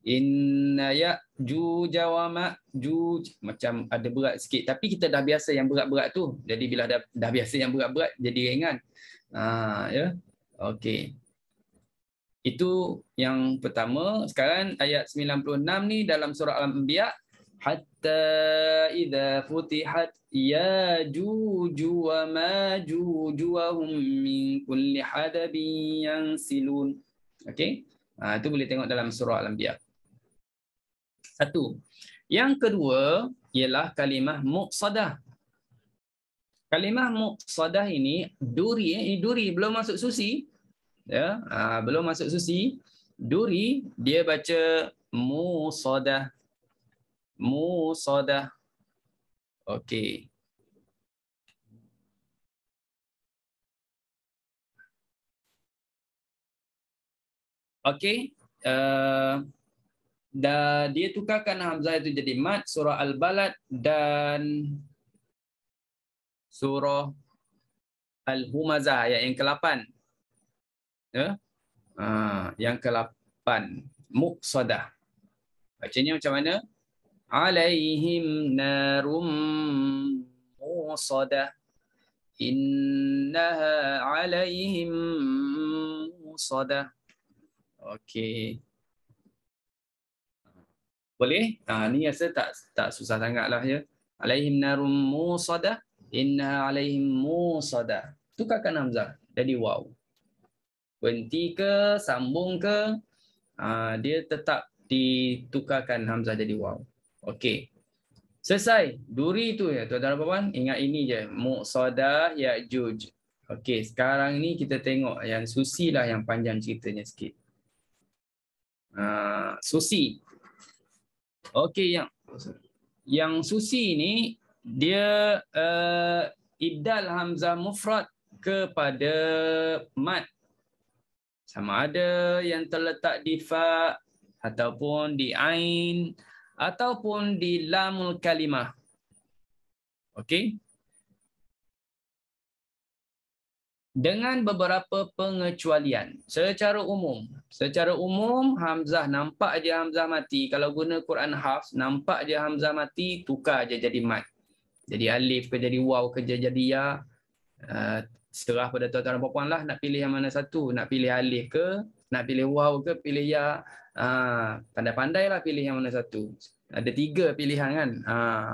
Inna ya juja wa ma'juj macam ada berat sikit tapi kita dah biasa yang berat-berat tu. Jadi bila dah, dah biasa yang berat-berat jadi ringan. Ha ya. Okey. Itu yang pertama. Sekarang ayat 96 ni dalam surah Al-Anbiya hatta idza futihat ya juju wa ma'juj wa hum min kulli hadabin yansilun. Okey. Ha, itu boleh tengok dalam surah Al-Anbiya. Satu. Yang kedua ialah kalimah muqsadah. Kalimah muqsadah ini duri eh, ini duri belum masuk susi. Ya, ha, belum masuk susi. Duri dia baca muqsadah. Muqsadah. Okey. Okey, uh, dan dia tukarkan hamzah itu jadi mat surah al-balad dan surah al-humazah ayat yang ke-8 ya ah yang ke-8 muqsadah bacanya macam mana alaihim narum muqsadah innaha alaihim muqsadah okey boleh uh, ni rasa tak tak susah sangatlah ya alaihim narum musada inna alaihim musada tukarkan hamzah jadi wow berhenti ke sambung ke uh, dia tetap ditukarkan hamzah jadi wow okey selesai duri tu ya tuan-tuan dan puan ingat ini je musada ya juj okey sekarang ni kita tengok yang susilah yang panjang ceritanya sikit Uh, susi Okey yang yang susi ni dia uh, ibdal hamzah mufrad kepada mat sama ada yang terletak di fa ataupun di ain ataupun di lamul kalimah. Okey. dengan beberapa pengecualian. Secara umum, secara umum Hamzah nampak aja Hamzah mati. Kalau guna Quran Hafs, nampak aja Hamzah mati, tukar aja jadi mat. Jadi alif ke jadi waw ke jadi ya. Uh, serah pada tuan-tuan dan puan lah nak pilih yang mana satu. Nak pilih alif ke, nak pilih waw ke, pilih ya. Uh, ah, pandai-pandailah pilih yang mana satu. Ada tiga pilihan kan. Uh,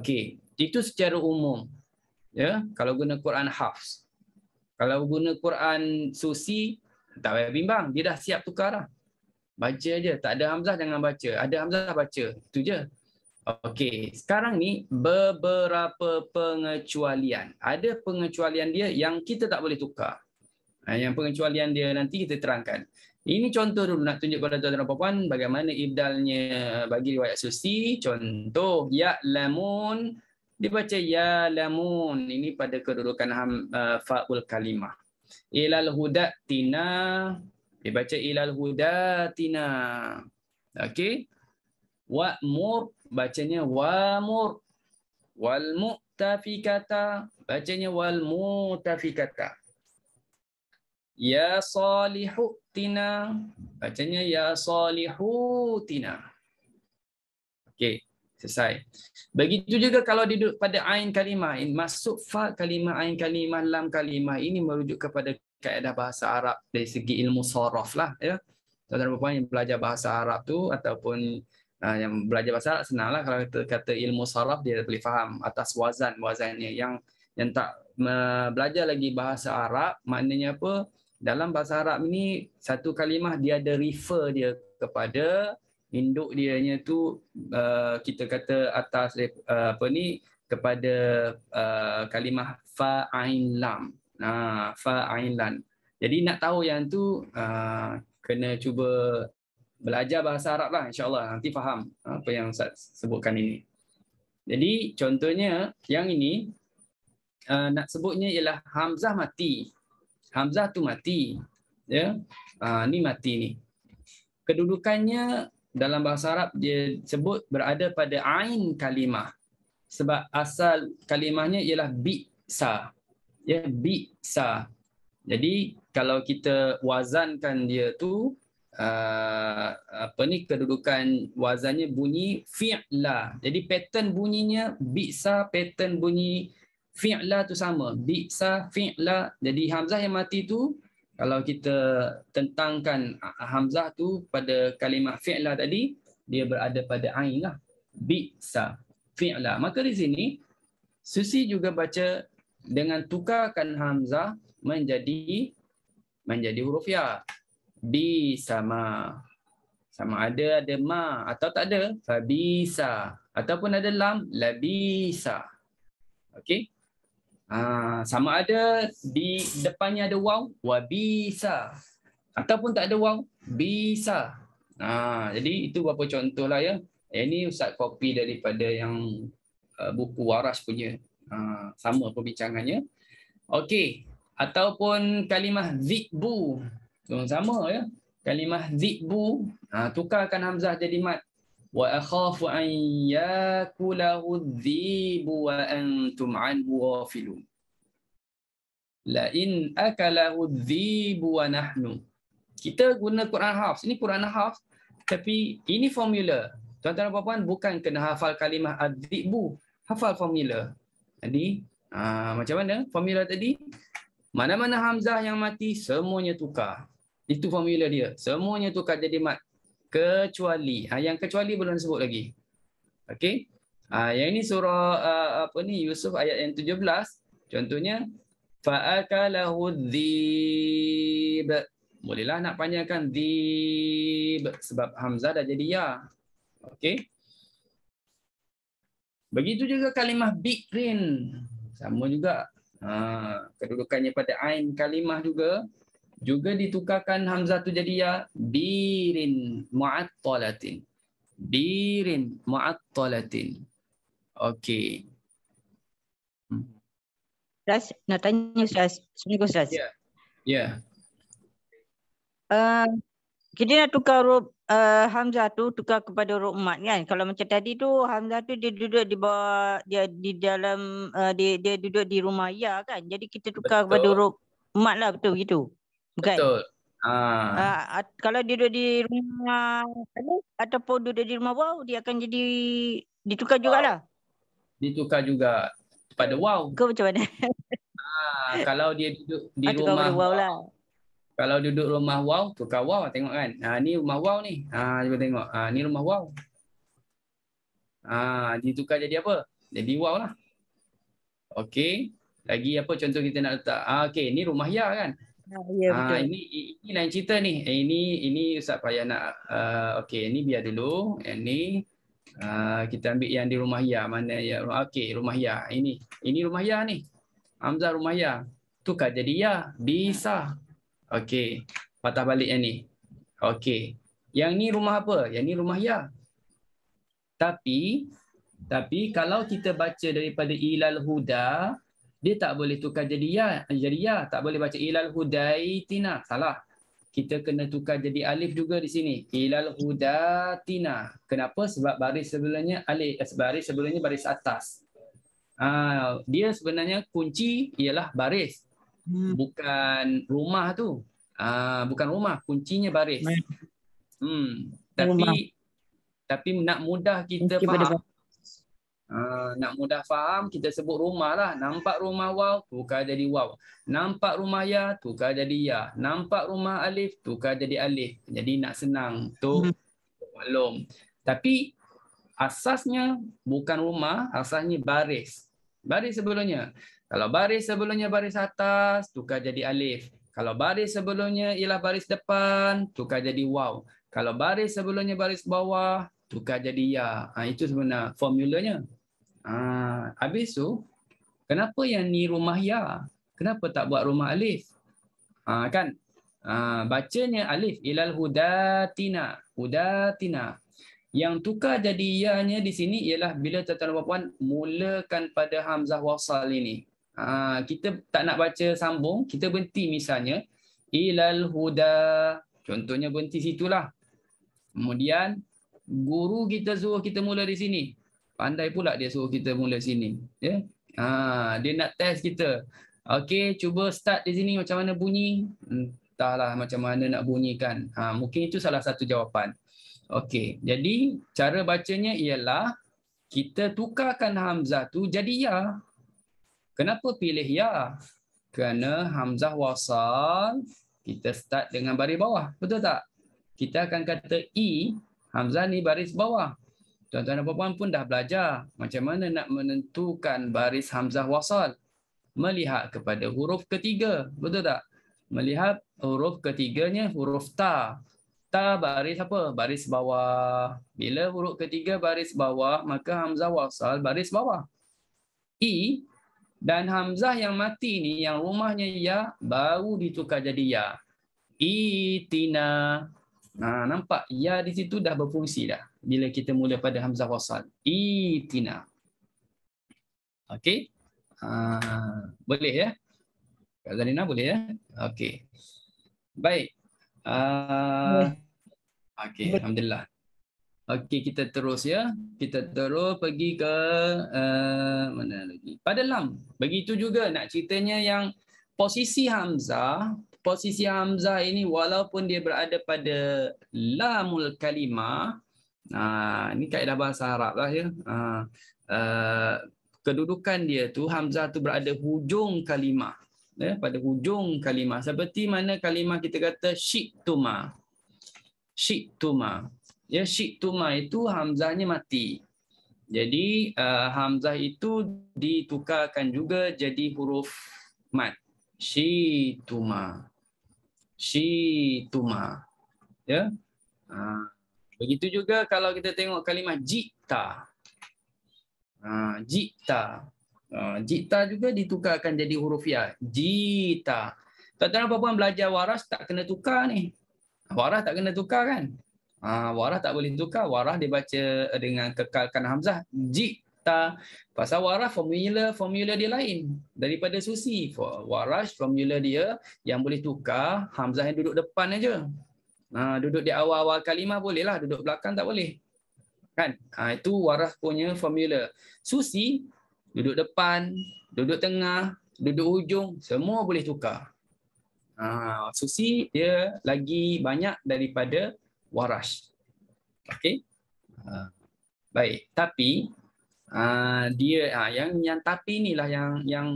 Okey, itu secara umum. Ya, yeah? kalau guna Quran Hafs. Kalau guna Quran susi, tak payah bimbang. Dia dah siap tukar lah. Baca je. Tak ada Hamzah jangan baca. Ada Hamzah baca. Itu je. Okey, sekarang ni beberapa pengecualian. Ada pengecualian dia yang kita tak boleh tukar. Ha, yang pengecualian dia nanti kita terangkan. Ini contoh dulu nak tunjuk kepada tuan-tuan dan puan bagaimana ibdalnya bagi riwayat susi. Contoh, ya lamun dibaca ya lamun ini pada kedudukan uh, faul kalimah ilal huda tina dibaca ilal huda tina okey wa mur bacanya wa mur wal mutafikata bacanya wal mutafikata ya salihu tina bacanya ya salihu tina okey selesai. Begitu juga kalau duduk pada ain kalimah, masuk fa kalimah, ain kalimah, lam kalimah, ini merujuk kepada kaedah bahasa Arab dari segi ilmu sorof lah. Ya. Tuan-tuan perempuan yang belajar bahasa Arab tu ataupun uh, yang belajar bahasa Arab senang lah kalau kata, kata ilmu sorof dia boleh faham atas wazan, wazannya yang yang tak uh, belajar lagi bahasa Arab, maknanya apa? Dalam bahasa Arab ini satu kalimah dia ada refer dia kepada induk dia nya tu uh, kita kata atas uh, apa ni kepada uh, kalimah fa ain lam nah fa ain lam jadi nak tahu yang tu uh, kena cuba belajar bahasa Arab lah insyaallah nanti faham uh, apa yang Ustaz sebutkan ini jadi contohnya yang ini uh, nak sebutnya ialah hamzah mati hamzah tu mati ya yeah? uh, ni mati ni kedudukannya dalam bahasa Arab dia sebut berada pada ain kalimah sebab asal kalimahnya ialah bisa ya bisa jadi kalau kita wazankan dia tu uh, apa ni kedudukan wazannya bunyi fi'la jadi pattern bunyinya bisa pattern bunyi fi'la tu sama bisa fi'la jadi hamzah yang mati tu kalau kita tentangkan hamzah tu pada kalimah fi'la tadi dia berada pada ain lah bisa fi'la maka di sini susi juga baca dengan tukarkan hamzah menjadi menjadi huruf ya bi sama sama ada ada ma atau tak ada fa bisa ataupun ada lam labisa okey Ah, sama ada di depannya ada waw wabisa ataupun tak ada waw bisa. Ha, jadi itu beberapa lah ya. Ini eh, ustaz copy daripada yang uh, buku Waras punya. Ha, sama perbincangannya. Okey, ataupun kalimah zikbu, Sama ya. Kalimah zikbu. ha, tukarkan hamzah jadi mat. واخاف ان ياكله الذيب وانتم عنه غافلون لئن اكله الذيب ونحن kita guna Quran Hafs. Ini Quran Hafs. Tapi ini formula. Tuan-tuan dan puan bukan kena hafal kalimah adzibu. Hafal formula. Jadi, ha, macam mana formula tadi? Mana-mana Hamzah yang mati, semuanya tukar. Itu formula dia. Semuanya tukar jadi mat kecuali ha, yang kecuali belum sebut lagi okey ha, yang ini surah uh, apa ni Yusuf ayat yang 17 contohnya faakalahu dhib bolehlah nak panjangkan dhib sebab hamzah dah jadi ya okey begitu juga kalimah bikrin sama juga ha, kedudukannya pada ain kalimah juga juga ditukarkan hamzah tu jadi ya birin muattalatin birin muattalatin okey Ustaz, hmm. nak tanya Ustaz. Assalamualaikum Ustaz. Ya. Yeah. Ya. Yeah. Uh, kita nak tukar rob uh, Hamzah tu tukar kepada rob mat kan. Kalau macam tadi tu Hamzah tu dia duduk di bawah dia di dalam uh, dia dia duduk di rumah ya kan. Jadi kita tukar betul. kepada rob mat lah betul gitu. Bukan? Betul. Ha. Ah. Uh, kalau dia duduk di rumah apa ataupun duduk di rumah wow, dia akan jadi ditukar jugalah. Ditukar juga pada wow. Kau macam mana? Ah, uh, kalau dia duduk di uh, rumah wow, wow lah. Kalau duduk rumah wow, tukar wow tengok kan. Ah, uh, ni rumah wow ni. Ah, uh, cuba tengok. Ah, uh, ni rumah wow. Ah, uh, ditukar jadi apa? Jadi wow lah. Okey. Lagi apa contoh kita nak letak? Ah, uh, okey, ni rumah ya kan? Ah, ya, ah ini ini lain cerita ni. Eh, ini ini ustaz payah nak uh, okey ini biar dulu. Yang eh, ni uh, kita ambil yang di rumah ya mana ya okey rumah ya ini. Ini rumah ya ni. Hamzah rumah ya. Tukar jadi ya bisa. Okey. Patah balik yang ni. Okey. Yang ni rumah apa? Yang ni rumah ya. Tapi tapi kalau kita baca daripada ilal huda dia tak boleh tukar jadi ya jadi ya tak boleh baca ilal hudaitina salah kita kena tukar jadi alif juga di sini ilal hudatina kenapa sebab baris sebelumnya alif eh, baris sebelumnya baris atas uh, dia sebenarnya kunci ialah baris hmm. bukan rumah tu uh, bukan rumah kuncinya baris hmm. tapi rumah. tapi nak mudah kita Mungkin faham pada... Ah, nak mudah faham, kita sebut rumah lah. Nampak rumah waw, tukar jadi waw. Nampak rumah ya, tukar jadi ya. Nampak rumah alif, tukar jadi alif. Jadi nak senang tu hmm. maklum. Tapi asasnya bukan rumah, asasnya baris. Baris sebelumnya. Kalau baris sebelumnya baris atas, tukar jadi alif. Kalau baris sebelumnya ialah baris depan, tukar jadi waw. Kalau baris sebelumnya baris bawah, tukar jadi ya. Ha, itu sebenarnya formulanya. Ah, habis tu, kenapa yang ni rumah ya? Kenapa tak buat rumah alif? Ah, kan? Ah, bacanya alif ilal hudatina, hudatina. Yang tukar jadi ya-nya di sini ialah bila tuan-tuan dan puan mulakan pada hamzah wasal ini. Ha, kita tak nak baca sambung, kita berhenti misalnya ilal huda. Contohnya berhenti situlah. Kemudian guru kita suruh kita mula di sini pandai pula dia suruh kita mula sini ya ha dia nak test kita okey cuba start di sini macam mana bunyi entahlah macam mana nak bunyikan ha mungkin itu salah satu jawapan okey jadi cara bacanya ialah kita tukarkan hamzah tu jadi ya kenapa pilih ya kerana hamzah wasal kita start dengan baris bawah betul tak kita akan kata i hamzah ni baris bawah tuan-tuan dan puan-puan pun dah belajar macam mana nak menentukan baris hamzah wasal melihat kepada huruf ketiga betul tak melihat huruf ketiganya huruf ta ta baris apa baris bawah bila huruf ketiga baris bawah maka hamzah wasal baris bawah i dan hamzah yang mati ni yang rumahnya ya baru ditukar jadi ya I Tina nah nampak ya di situ dah berfungsi dah bila kita mula pada hamzah wasal itina okey uh, boleh ya Kak Zalina boleh ya okey baik uh, okey alhamdulillah okey kita terus ya kita terus pergi ke uh, mana lagi pada lam begitu juga nak ceritanya yang posisi hamzah posisi hamzah ini walaupun dia berada pada lamul kalimah Nah ini kaedah bahasa Arab lah ya. Ha, uh, kedudukan dia tu Hamzah tu berada hujung kalimah. Ya, pada hujung kalimah. Seperti mana kalimah kita kata tuma syiktuma. tuma Ya, tuma itu Hamzahnya mati. Jadi uh, Hamzah itu ditukarkan juga jadi huruf mat. Syiktuma. tuma Ya. Ha. Uh. Begitu juga kalau kita tengok kalimah jita. Ha, jita. Ha, jita juga ditukarkan jadi huruf ya. Jita. Tuan-tuan apa-apa belajar waras tak kena tukar ni. Waras tak kena tukar kan? Ha, waras tak boleh tukar. Waras dibaca baca dengan kekalkan Hamzah. Jita. Pasal waras formula, formula dia lain. Daripada susi. Waras formula dia yang boleh tukar Hamzah yang duduk depan aja. Ha, duduk di awal-awal kalimah bolehlah. Duduk belakang tak boleh. kan? Ha, itu waras punya formula. Susi, duduk depan, duduk tengah, duduk hujung, semua boleh tukar. Ha, susi, dia lagi banyak daripada waras. Okey? Ha, baik. Tapi, ha, dia ha, yang yang tapi inilah yang yang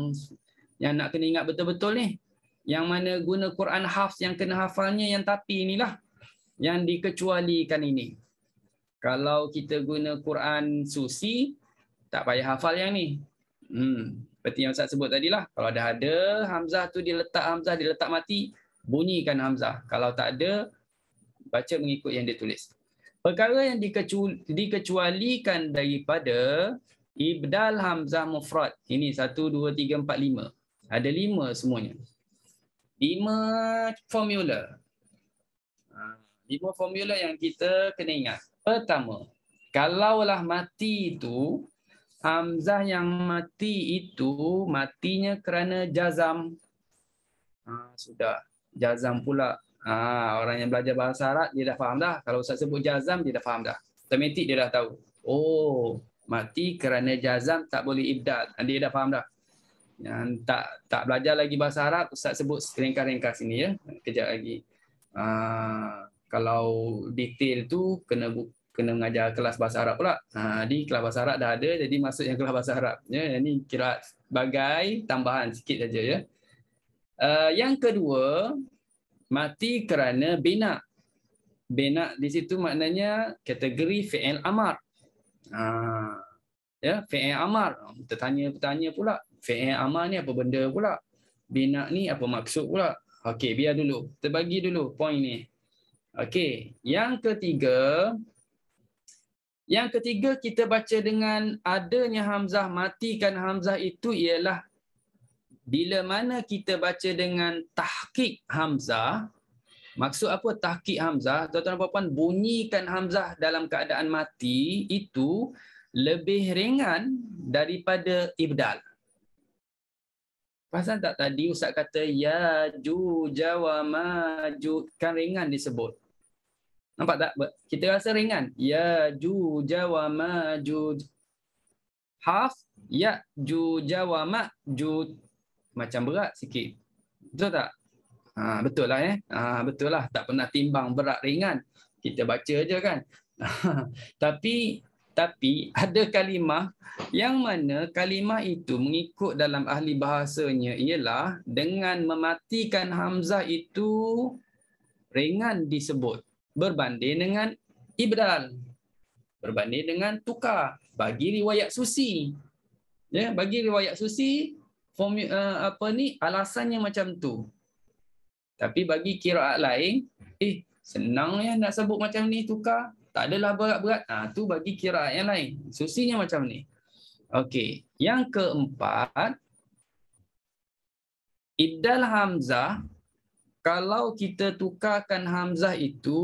yang nak kena ingat betul-betul ni. Yang mana guna Quran Hafs yang kena hafalnya yang tapi inilah yang dikecualikan ini. Kalau kita guna Quran susi, tak payah hafal yang ni. Hmm, seperti yang saya sebut tadi lah. Kalau dah ada Hamzah tu diletak Hamzah, diletak mati, bunyikan Hamzah. Kalau tak ada, baca mengikut yang dia tulis. Perkara yang dikecu- dikecualikan daripada Ibdal Hamzah Mufrad. Ini satu, dua, tiga, empat, lima. Ada lima semuanya. Lima formula lima formula yang kita kena ingat. Pertama, kalaulah mati itu, Hamzah yang mati itu, matinya kerana jazam. Ha, sudah, jazam pula. Ha, orang yang belajar bahasa Arab, dia dah faham dah. Kalau saya sebut jazam, dia dah faham dah. Automatik dia dah tahu. Oh, mati kerana jazam tak boleh ibdad. Ha, dia dah faham dah. Yang tak tak belajar lagi bahasa Arab, Ustaz sebut ringkas-ringkas ini ya. Kejap lagi. Ah, kalau detail tu kena kena mengajar kelas bahasa Arab pula. Ha di kelas bahasa Arab dah ada jadi masuk yang kelas bahasa Arab. Ya ini kira sebagai tambahan sikit saja ya. Uh, yang kedua mati kerana bina. Bina di situ maknanya kategori fi'il amar. Ha ya fi'il amar. tanya bertanya pula fi'il amar ni apa benda pula? Bina ni apa maksud pula? Okey biar dulu. Terbagi dulu poin ni. Okey, yang ketiga yang ketiga kita baca dengan adanya hamzah matikan hamzah itu ialah bila mana kita baca dengan tahqiq hamzah maksud apa tahqiq hamzah tuan-tuan dan puan bunyikan hamzah dalam keadaan mati itu lebih ringan daripada ibdal Pasal tak tadi Ustaz kata ya ju jawa maju kan ringan disebut. Nampak tak? Kita rasa ringan. Ya ju jawa ma ju. Half. Ya ju jawa ma ju. Macam berat sikit. Betul tak? Ha, betul lah eh. Ha, betul lah. Tak pernah timbang berat ringan. Kita baca je kan. tapi tapi ada kalimah yang mana kalimah itu mengikut dalam ahli bahasanya ialah dengan mematikan hamzah itu ringan disebut berbanding dengan ibdal berbanding dengan tukar bagi riwayat susi ya bagi riwayat susi form, uh, eh, apa ni alasannya macam tu tapi bagi kiraat lain eh senang ya nak sebut macam ni tukar tak adalah berat-berat ah -berat. ha, tu bagi kiraat yang lain susinya macam ni okey yang keempat Iddal hamzah kalau kita tukarkan hamzah itu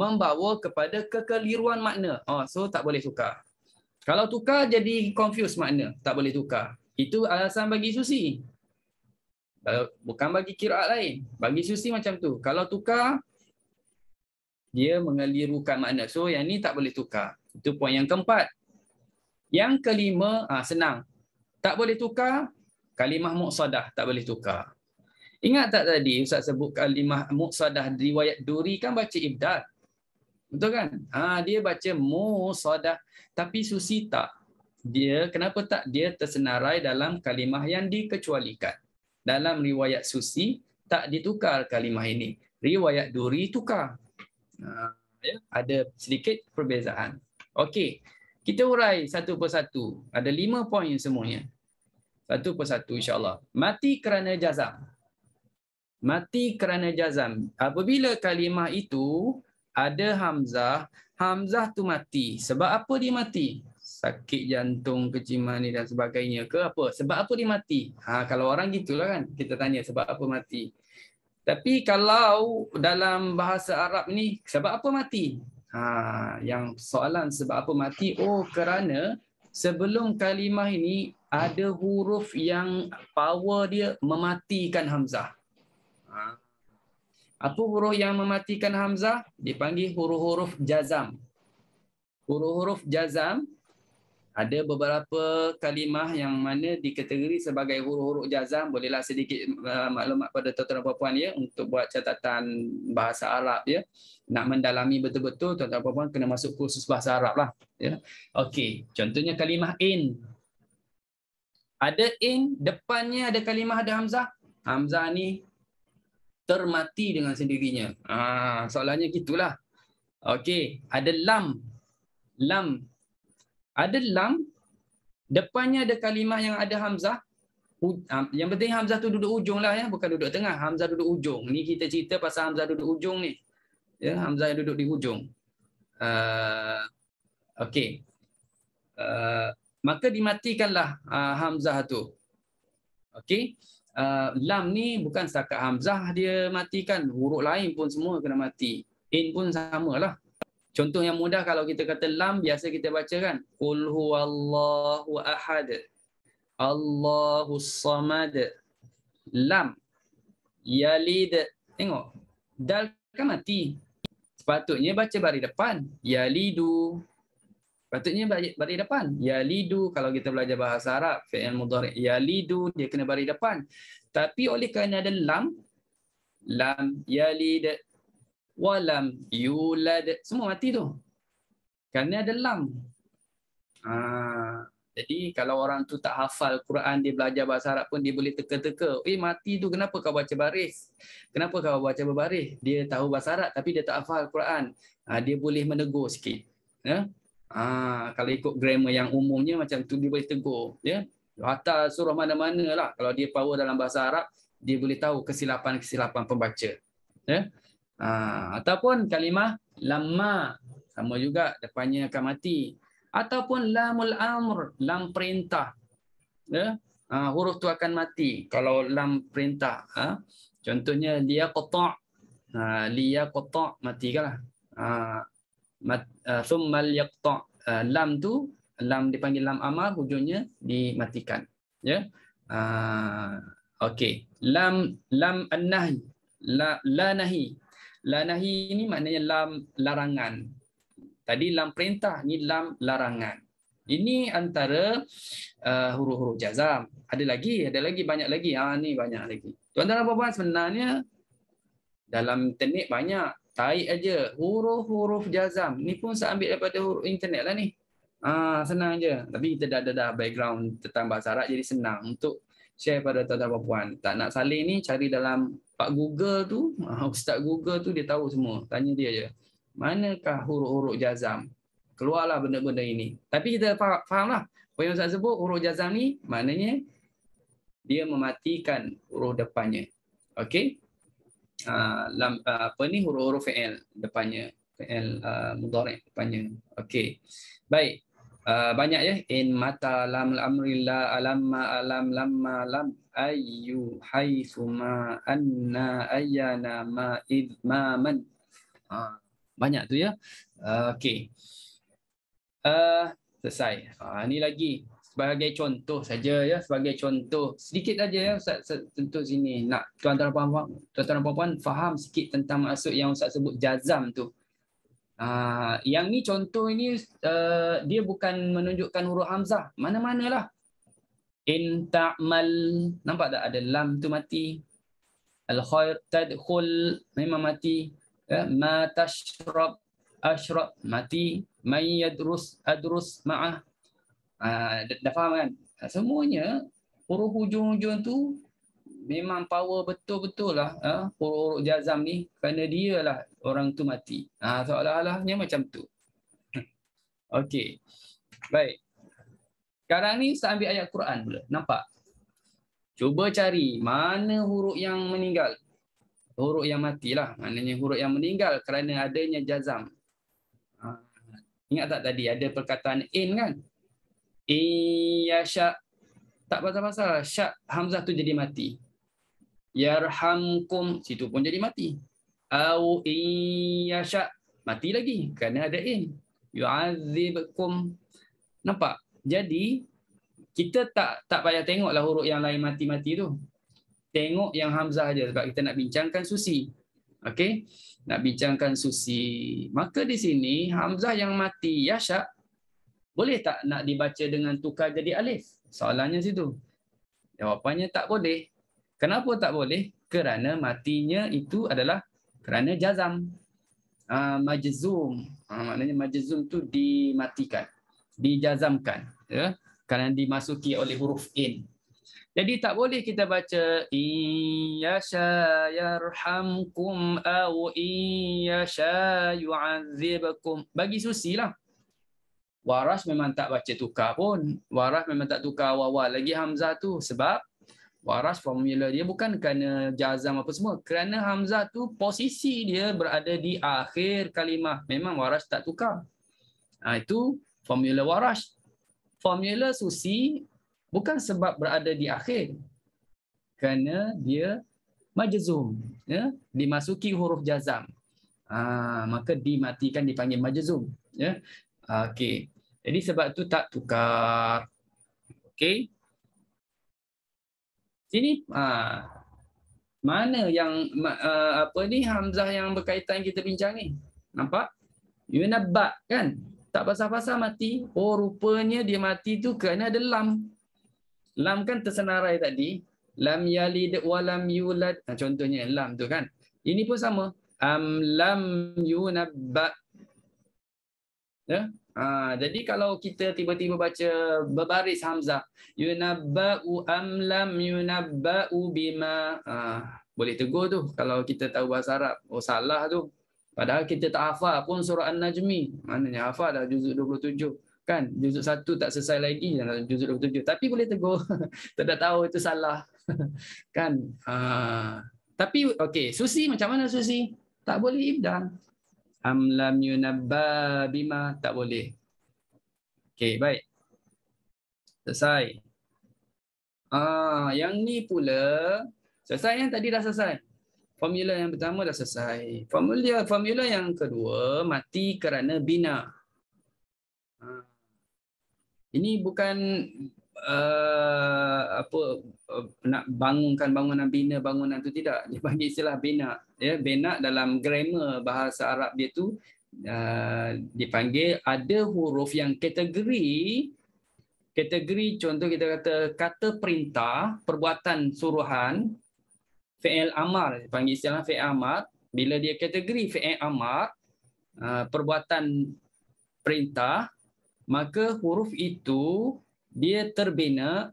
membawa kepada kekeliruan makna oh so tak boleh tukar kalau tukar jadi confuse makna tak boleh tukar itu alasan bagi susi bukan bagi kiraat lain bagi susi macam tu kalau tukar dia mengelirukan makna so yang ni tak boleh tukar itu poin yang keempat yang kelima ah senang tak boleh tukar kalimah muqsadah tak boleh tukar Ingat tak tadi Ustaz sebut kalimah Muqsadah riwayat Duri kan baca Ibdad? Betul kan? Ha, dia baca Muqsadah. Tapi Susi tak. Dia Kenapa tak? Dia tersenarai dalam kalimah yang dikecualikan. Dalam riwayat Susi, tak ditukar kalimah ini. Riwayat Duri tukar. Ha, ya? Ada sedikit perbezaan. Okey. Kita urai satu persatu. Ada lima poin semuanya. Satu persatu insyaAllah. Mati kerana jazam mati kerana jazam apabila kalimah itu ada hamzah hamzah tu mati sebab apa dia mati sakit jantung keciman dan sebagainya ke apa sebab apa dia mati ha kalau orang gitulah kan kita tanya sebab apa mati tapi kalau dalam bahasa Arab ni sebab apa mati ha yang soalan sebab apa mati oh kerana sebelum kalimah ini ada huruf yang power dia mematikan hamzah Ha. Apa huruf yang mematikan Hamzah? Dipanggil huruf-huruf jazam. Huruf-huruf jazam, ada beberapa kalimah yang mana dikategori sebagai huruf-huruf jazam. Bolehlah sedikit uh, maklumat pada tuan-tuan dan puan-puan ya, untuk buat catatan bahasa Arab. Ya. Nak mendalami betul-betul, tuan-tuan dan puan-puan kena masuk kursus bahasa Arab. Lah, ya. Okey, contohnya kalimah in. Ada in, depannya ada kalimah ada Hamzah. Hamzah ni termati dengan sendirinya. Ah, soalannya gitulah. Okey, ada lam. Lam. Ada lam depannya ada kalimah yang ada hamzah. Ha, yang penting hamzah tu duduk ujung lah ya, bukan duduk tengah. Hamzah duduk ujung. Ni kita cerita pasal hamzah duduk ujung ni. Ya, hamzah yang duduk di hujung. Uh, okey. Uh, maka dimatikanlah uh, hamzah tu. Okey. Eh, lam ni bukan setakat hamzah dia matikan huruf lain pun semua kena mati in pun samalah contoh yang mudah kalau kita kata lam biasa kita baca kan qul huwallahu ahad allahus samad lam yalid tengok dal kan mati sepatutnya baca baris depan yalidu Patutnya bari depan. Ya lidu, kalau kita belajar bahasa Arab, fi'il mudhari' lidu, dia kena bari depan. Tapi oleh kerana ada lam lam yalid wa lam yulad semua mati tu. Kerana ada lam. Ha, jadi kalau orang tu tak hafal Quran dia belajar bahasa Arab pun dia boleh teka-teka. Eh mati tu kenapa kau baca baris? Kenapa kau baca berbaris? Dia tahu bahasa Arab tapi dia tak hafal Quran. Ha, dia boleh menegur sikit. Ya? Ha? Ah, kalau ikut grammar yang umumnya macam tu dia boleh tegur ya hatta surah mana-mana lah kalau dia power dalam bahasa Arab dia boleh tahu kesilapan-kesilapan pembaca ya ha, ataupun kalimah lama sama juga depannya akan mati ataupun lamul amr lam perintah ya ha, huruf tu akan mati kalau lam perintah ha? contohnya dia qata dia liya mati matikanlah ha, Uh, thummal yaqta uh, lam tu lam dipanggil lam amar hujungnya dimatikan ya uh, okey lam lam annahi la la nahi la nahi ini maknanya lam larangan tadi lam perintah ni lam larangan ini antara uh, huruf-huruf jazam ada lagi ada lagi banyak lagi ha ni banyak lagi tuan-tuan dan puan-puan sebenarnya dalam teknik banyak Taik aja huruf-huruf jazam. Ni pun saya ambil daripada huruf internet lah ni. Ah senang aja. Tapi kita dah ada dah background tentang bahasa Arab jadi senang untuk share pada tuan-tuan dan puan. Tak nak salin ni cari dalam Pak Google tu, ha, Ustaz Google tu dia tahu semua. Tanya dia aja. Manakah huruf-huruf jazam? Keluarlah benda-benda ini. Tapi kita fahamlah. Apa yang saya sebut huruf jazam ni maknanya dia mematikan huruf depannya. Okey? Ah, lam, ah, apa ni huruf-huruf fi'il depannya fi'il uh, ah, mudhari depannya okey baik uh, banyak ya in mata lam amri la ma alam lam ma lam ayyu haitsu ma anna ayyana ma id ma man uh, banyak tu ya uh, okey uh, selesai uh, ni lagi sebagai contoh saja ya sebagai contoh sedikit saja ya ustaz tentu sini nak tuan tuan puan puan tuan tuan puan puan faham sikit tentang maksud yang ustaz sebut jazam tu Uh, yang ni contoh ini uh, dia bukan menunjukkan huruf hamzah mana-manalah in ta'mal nampak tak ada lam tu mati al khair tadkhul memang mati ya yeah. ma ashrab mati Mayadrus adrus ma'ah Ah, dah, dah faham kan? Ah, semuanya huruf hujung-hujung tu memang power betul-betul lah uh, huruf-huruf jazam ni kerana dia lah orang tu mati. Uh, Soalan-alahnya macam tu. Okey. Baik. Sekarang ni saya ambil ayat Quran pula. Nampak? Cuba cari mana huruf yang meninggal. Huruf yang matilah. Maknanya huruf yang meninggal kerana adanya jazam. Ingat tak tadi ada perkataan in kan? Iya syak. Tak pasal-pasal. Syak Hamzah tu jadi mati. Yarhamkum. Situ pun jadi mati. Au iya syak. Mati lagi. Kerana ada in. Yu'azibkum. Nampak? Jadi, kita tak tak payah tengoklah huruf yang lain mati-mati tu. Tengok yang Hamzah aja sebab kita nak bincangkan susi. Okey? Nak bincangkan susi. Maka di sini, Hamzah yang mati, Yasha boleh tak nak dibaca dengan tukar jadi alif? Soalannya situ. Jawapannya tak boleh. Kenapa tak boleh? Kerana matinya itu adalah kerana jazam. Uh, majzum. Uh, maknanya majzum tu dimatikan. Dijazamkan. Ya? Kerana dimasuki oleh huruf in. Jadi tak boleh kita baca iyasha yarhamkum aw iyasha yu'adzibakum. Bagi susilah. Waras memang tak baca tukar pun. Waras memang tak tukar awal-awal lagi Hamzah tu sebab waras formula dia bukan kerana jazam apa semua. Kerana Hamzah tu posisi dia berada di akhir kalimah. Memang waras tak tukar. Ha, itu formula waras. Formula susi bukan sebab berada di akhir. Kerana dia majazum. Ya? Dimasuki huruf jazam. Ha, maka dimatikan dipanggil majazum. Ya? Okey. Jadi sebab tu tak tukar. Okey. Sini ah mana yang eh, apa ni hamzah yang berkaitan kita bincang ni? Nampak? Yunabak kan? Tak pasal-pasal mati. Oh rupanya dia mati tu kerana ada lam. Lam kan tersenarai tadi. Lam yalid wa lam yulad. Nah, ha, contohnya lam tu kan. Ini pun sama. Am lam yunabba. Ya? Ha, jadi kalau kita tiba-tiba baca berbaris Hamzah, yunabba'u amlam yunabba'u bima. Ha, boleh tegur tu kalau kita tahu bahasa Arab. Oh salah tu. Padahal kita tak hafal pun surah An-Najmi. Maknanya hafal dah juzuk 27. Kan? Juzuk 1 tak selesai lagi dalam juzuk 27. Tapi boleh tegur. tak ada tahu itu salah. kan? Ha. Tapi okay Susi macam mana Susi? Tak boleh ibadah. Amlam yunabba bima tak boleh. Okey, baik. Selesai. Ah, yang ni pula selesai yang tadi dah selesai. Formula yang pertama dah selesai. Formula formula yang kedua mati kerana bina. Ah. Ini bukan uh, apa Uh, nak bangunkan bangunan bina bangunan tu tidak dia panggil istilah bina ya bina dalam grammar bahasa Arab dia tu uh, dipanggil ada huruf yang kategori kategori contoh kita kata kata perintah perbuatan suruhan fi'il amar dipanggil istilah fi'il amar bila dia kategori fi'il amar uh, perbuatan perintah maka huruf itu dia terbina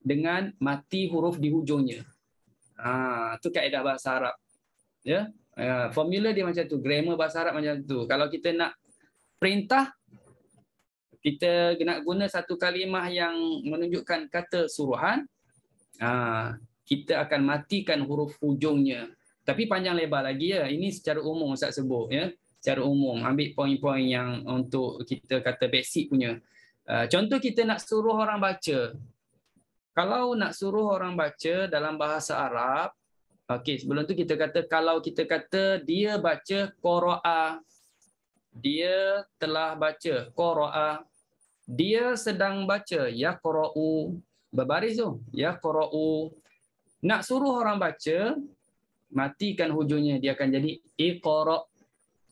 dengan mati huruf di hujungnya. Ha, tu kaedah bahasa Arab. Ya. Yeah? Ha, formula dia macam tu, grammar bahasa Arab macam tu. Kalau kita nak perintah kita nak guna satu kalimah yang menunjukkan kata suruhan, uh, kita akan matikan huruf hujungnya. Tapi panjang lebar lagi ya. Ini secara umum saya sebut ya. Secara umum ambil poin-poin yang untuk kita kata basic punya. Uh, contoh kita nak suruh orang baca, kalau nak suruh orang baca dalam bahasa Arab, okey sebelum tu kita kata kalau kita kata dia baca qaraa dia telah baca qaraa dia sedang baca yaqra'u berbaris tu yaqra'u nak suruh orang baca matikan hujungnya dia akan jadi iqra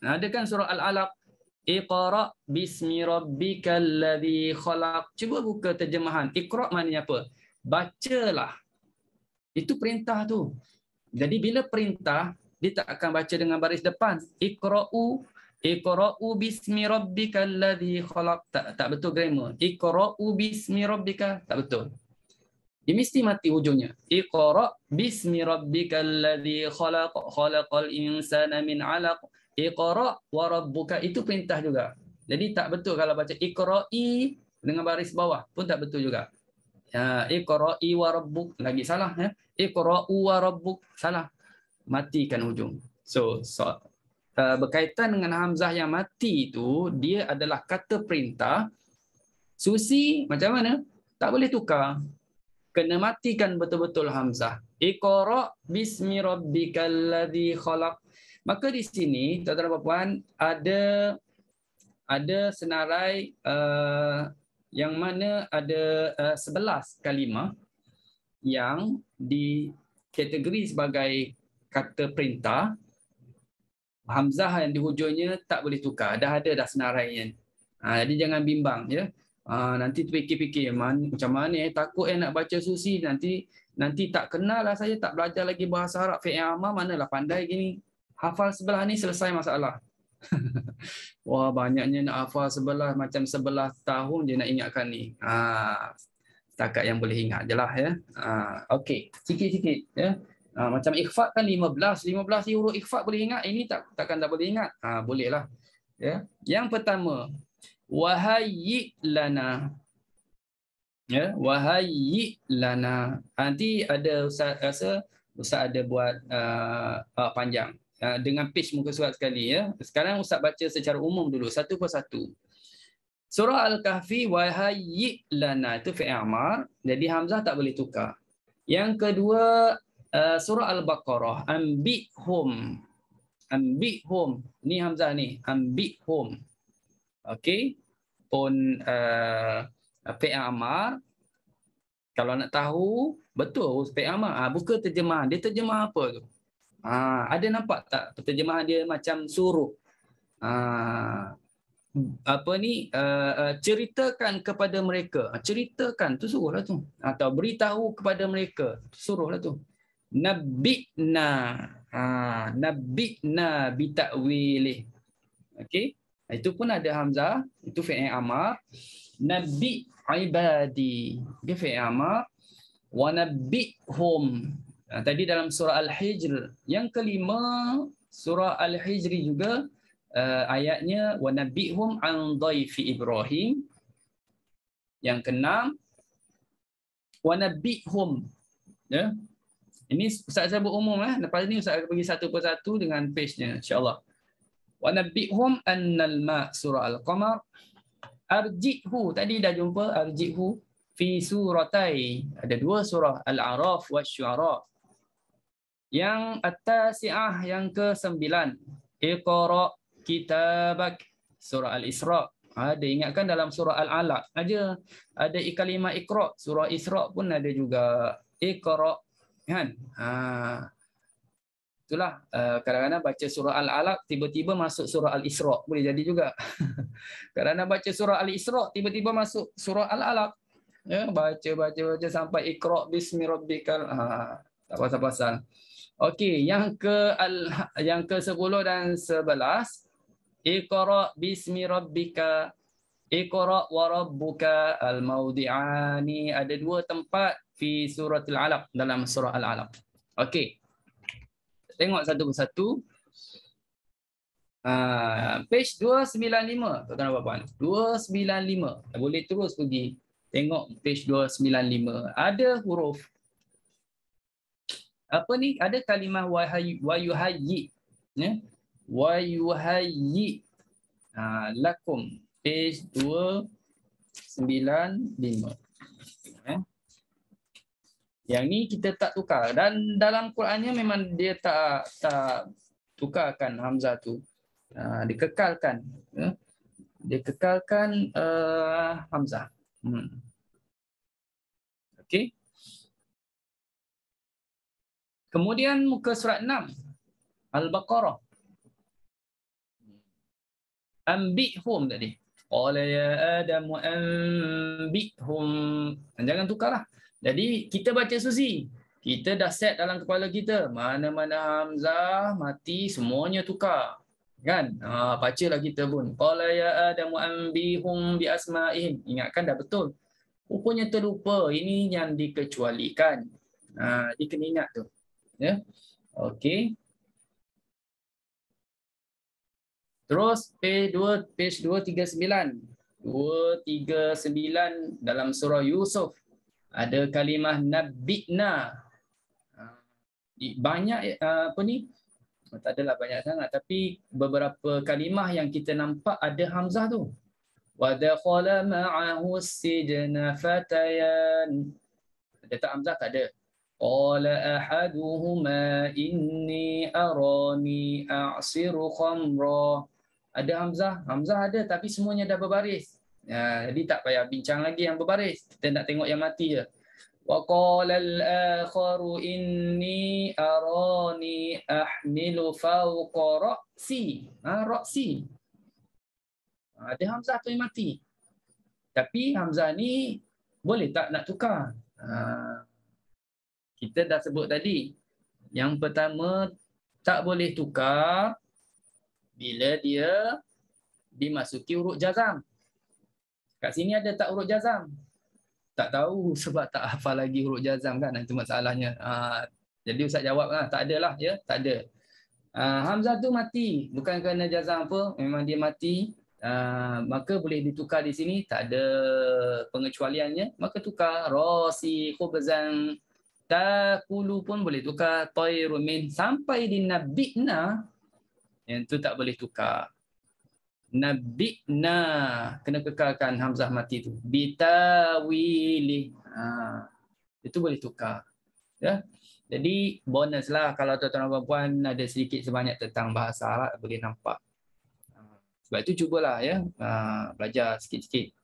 ada kan surah al-alaq iqra bismi rabbikal ladzi khalaq cuba buka terjemahan iqra maknanya apa bacalah. Itu perintah tu. Jadi bila perintah, dia tak akan baca dengan baris depan. Iqra'u Iqra'u bismi rabbika alladhi khalaq. Tak, tak betul grammar. Iqra'u bismi rabbika. Tak betul. Dia mesti mati hujungnya. Iqra' bismi rabbika alladhi khalaq. Khalaqal insana min alaq. Iqra' wa rabbuka. Itu perintah juga. Jadi tak betul kalau baca iqra'i dengan baris bawah pun tak betul juga. Ya, iqra'i wa rabbuk lagi salah ya iqra'u wa rabbuk salah matikan hujung so, so uh, berkaitan dengan hamzah yang mati itu dia adalah kata perintah susi macam mana tak boleh tukar kena matikan betul-betul hamzah iqra' bismi rabbikal ladzi khalaq maka di sini tuan-tuan dan puan ada ada senarai uh, yang mana ada uh, 11 kalimah yang kategori sebagai kata perintah hamzah yang di hujungnya tak boleh tukar dah ada dah senaraiannya ah, ha, jadi jangan bimbang ya ha, nanti fikir-fikir man, macam mana eh? takut eh nak baca susi nanti nanti tak kenal lah saya tak belajar lagi bahasa Arab fi'il amal manalah pandai gini hafal sebelah ni selesai masalah Wah banyaknya nak hafal sebelah macam sebelah tahun dia nak ingatkan ni. Ha, setakat yang boleh ingat je lah ya. Ha, Okey, sikit-sikit ya. Ha, macam ikhfa kan 15, 15 si huruf ikhfa boleh ingat, ini tak takkan tak boleh ingat. Ha, boleh lah. Ya. Yang pertama, wahayyi lana. Ya, wahayyi lana. Ha, nanti ada Ustaz rasa Ustaz ada buat uh, uh panjang. Ah, dengan page muka surat sekali ya. Sekarang ustaz baca secara umum dulu satu per satu. Surah Al-Kahfi wa hayyi lana itu fi'il amar. Jadi hamzah tak boleh tukar. Yang kedua ah, surah Al-Baqarah ambihum ambihum ni hamzah ni ambihum. Okey. Pun uh, fi'il amar kalau nak tahu betul fi'il amar ha, buka terjemahan dia terjemah apa tu? Ha, ada nampak tak terjemahan dia macam suruh ha, apa ni uh, ceritakan kepada mereka ha, ceritakan tu suruhlah tu atau beritahu kepada mereka tu suruhlah tu nabina ha nabina bitakwili okey itu pun ada hamzah itu fi'il amar nabi ibadi okay, fi'il amar wa nabihum Ha, tadi dalam surah Al-Hijr yang kelima surah Al-Hijr juga uh, ayatnya wa nabihum an dhaifi Ibrahim yang keenam wa nabihum ya yeah. ini ustaz buat umum eh lepas ni ustaz akan pergi satu per satu dengan page-nya insyaallah wa nabihum annal ma surah al-qamar arjihu tadi dah jumpa arjihu fi suratai ada dua surah al-araf wa yang at-tasi'ah yang ke-9. Iqra kitabak surah al-Isra. Ada ah, ingatkan dalam surah al-Alaq aja ada ikalima iqra surah Isra pun ada juga iqra kan. Ha. Itulah eh, kadang-kadang baca surah al-Alaq tiba-tiba masuk surah al-Isra boleh jadi juga. Kerana baca surah al-Isra tiba-tiba masuk surah al-Alaq. Ya baca baca baca sampai iqra bismi rabbikal. Ha. Tak pasal-pasal. Pasal. Okey, yang ke al yang ke-10 dan 11. Iqra bismi rabbika. Iqra wa rabbuka al-maudi'ani. Ada dua tempat fi surah al-alaq dalam surah al-alaq. Okey. Tengok satu persatu. Uh, page 295 tuan-tuan dan puan-puan. 295. Boleh terus pergi tengok page 295. Ada huruf apa ni ada kalimah wa-yu-hayi, wayuhayyi ya wayuhayyi ha lakum page 295 ya yang ni kita tak tukar dan dalam Qurannya memang dia tak tak tukarkan hamzah tu ha dikekalkan ya dia kekalkan uh, hamzah hmm okey Kemudian muka surat 6 Al-Baqarah. Ambihum tadi. Qala ya Adam ambihum. Jangan tukarlah. Jadi kita baca susi. Kita dah set dalam kepala kita. Mana-mana Hamzah mati semuanya tukar. Kan? Ha, baca lah kita pun. Qala ya Adam ambihum bi asma'ihim. Ingatkan dah betul. Rupanya terlupa. Ini yang dikecualikan. Ha, dia kena ingat tu ya. Okey. Terus P2 page 239. 239 dalam surah Yusuf ada kalimah nabina. Ha. banyak ha, apa ni? Tak adalah banyak sangat tapi beberapa kalimah yang kita nampak ada hamzah tu. Wa dakhala ma'ahu sijna fatayan. Ada tak hamzah? Tak ada. قال أحدهما إني أراني أعصر خمرا ada Hamzah Hamzah ada tapi semuanya dah berbaris ya, jadi tak payah bincang lagi yang berbaris kita nak tengok yang mati je wa qala al-akhar inni arani ahmilu fawqa ha, ra'si ha ada Hamzah tu yang mati tapi Hamzah ni boleh tak nak tukar ha, kita dah sebut tadi. Yang pertama, tak boleh tukar bila dia dimasuki huruf jazam. Kat sini ada tak huruf jazam. Tak tahu sebab tak hafal lagi huruf jazam kan. Itu masalahnya. Ha, jadi Ustaz jawab, lah tak ada lah. Ya? Tak ada. Ha, Hamzah tu mati. Bukan kerana jazam apa. Memang dia mati. Ha, maka boleh ditukar di sini. Tak ada pengecualiannya. Maka tukar. Rasi khubzan takulu pun boleh tukar tayru min sampai di nabina yang tu tak boleh tukar nabina kena kekalkan hamzah mati tu bitawili ha itu boleh tukar ya jadi bonus lah kalau tuan-tuan dan puan ada sedikit sebanyak tentang bahasa Arab boleh nampak. Ha. Sebab itu cubalah ya, ha, belajar sikit-sikit.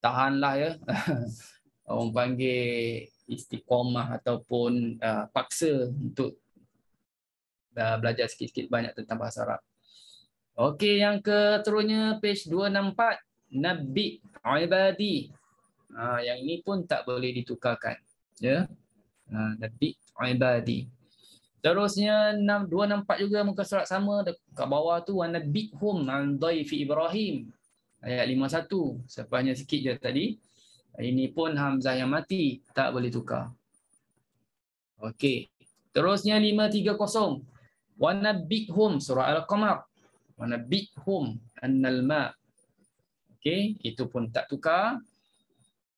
Tahanlah ya. Orang panggil istiqomah ataupun uh, paksa untuk uh, belajar sikit-sikit banyak tentang bahasa Arab. Okey, yang keterusnya page 264 Nabi Ibadi. Ha, yang ini pun tak boleh ditukarkan. Ya. Yeah? Ha, Nabi Ibadi. Terusnya 264 juga muka surat sama dekat bawah tu wa nabihum an dhaifi Ibrahim ayat 51. Sepanjang sikit je tadi. Ini pun Hamzah yang mati, tak boleh tukar. Okey. Terusnya 530. Wana big home surah Al-Qamar. Wana big home annal ma. Okey, itu pun tak tukar.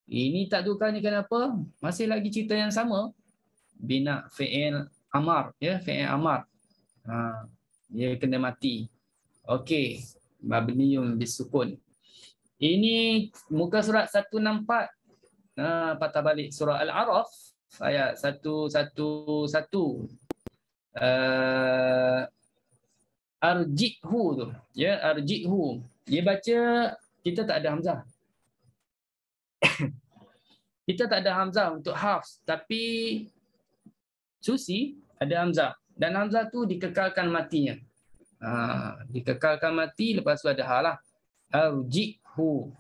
Ini tak tukar ni kenapa? Masih lagi cerita yang sama. Bina fi'il amar, ya, fi'il amar. Ha, dia kena mati. Okey, mabniun bisukun. Ini muka surat 164. Nah, patah balik surah Al-Araf ayat 111. Uh, ah, arjihu tu. Ya, yeah, arjihu. Dia baca kita tak ada hamzah. kita tak ada hamzah untuk hafs, tapi susi ada hamzah. Dan hamzah tu dikekalkan matinya. Ha, dikekalkan mati lepas tu ada halah. Arjihu hu.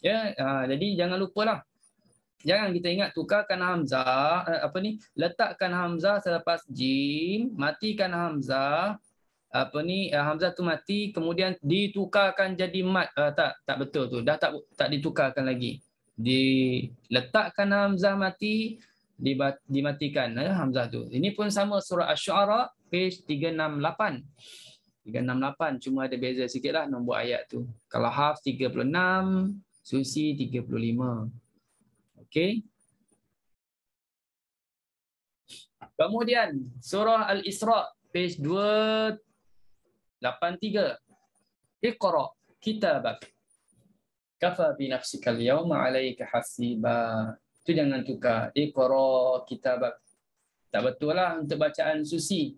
Ya, yeah? Ha, jadi jangan lupa lah. Jangan kita ingat tukarkan hamzah uh, apa ni? Letakkan hamzah selepas jim, matikan hamzah apa ni eh, hamzah tu mati kemudian ditukarkan jadi mat uh, tak tak betul tu dah tak tak ditukarkan lagi diletakkan hamzah mati dimatikan eh, hamzah tu ini pun sama surah asy-syu'ara page 368 368 cuma ada beza sikitlah nombor ayat tu. Kalau half 36, susi 35. Okey. Kemudian surah Al-Isra page 283. Iqra kitabak. Kafa bi nafsika al-yawma 'alayka hasiba. Tu jangan tukar. Iqra kitabak. Tak betul lah untuk bacaan susi.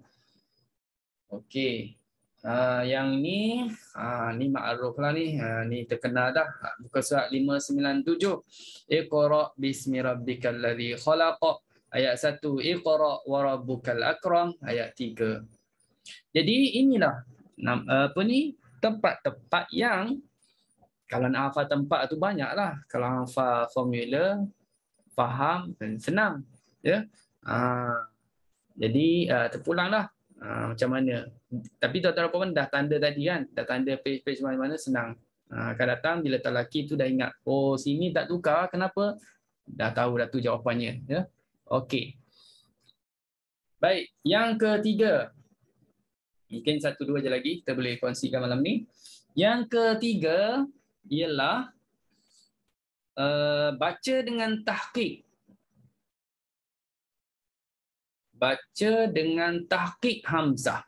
Okey. Uh, yang ni uh, ni makruf lah ni uh, ni terkenal dah buka surat 597 iqra bismi rabbikal ladzi khalaq ayat satu. iqra wa rabbukal akram ayat tiga. jadi inilah apa ni tempat-tempat yang kalau nak hafal tempat tu banyaklah kalau hafal formula faham dan senang yeah? Ya. uh, jadi uh, terpulanglah ha, macam mana. Tapi tuan-tuan dan puan dah tanda tadi kan, dah tanda page-page mana-mana senang. Ha, akan datang bila tuan lelaki tu dah ingat, oh sini tak tukar, kenapa? Dah tahu dah tu jawapannya. Ya? Okey. Baik, yang ketiga. Mungkin satu dua je lagi kita boleh kongsikan malam ni. Yang ketiga ialah uh, baca dengan tahqiq. baca dengan tahqiq hamzah.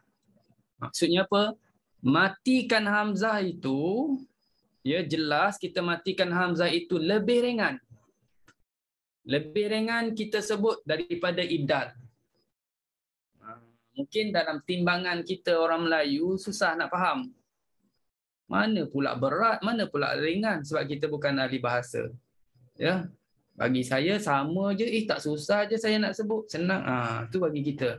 Maksudnya apa? Matikan hamzah itu ya jelas kita matikan hamzah itu lebih ringan. Lebih ringan kita sebut daripada ibdal. Ha, mungkin dalam timbangan kita orang Melayu susah nak faham. Mana pula berat, mana pula ringan sebab kita bukan ahli bahasa. Ya, bagi saya sama je eh tak susah je saya nak sebut senang ah ha, tu bagi kita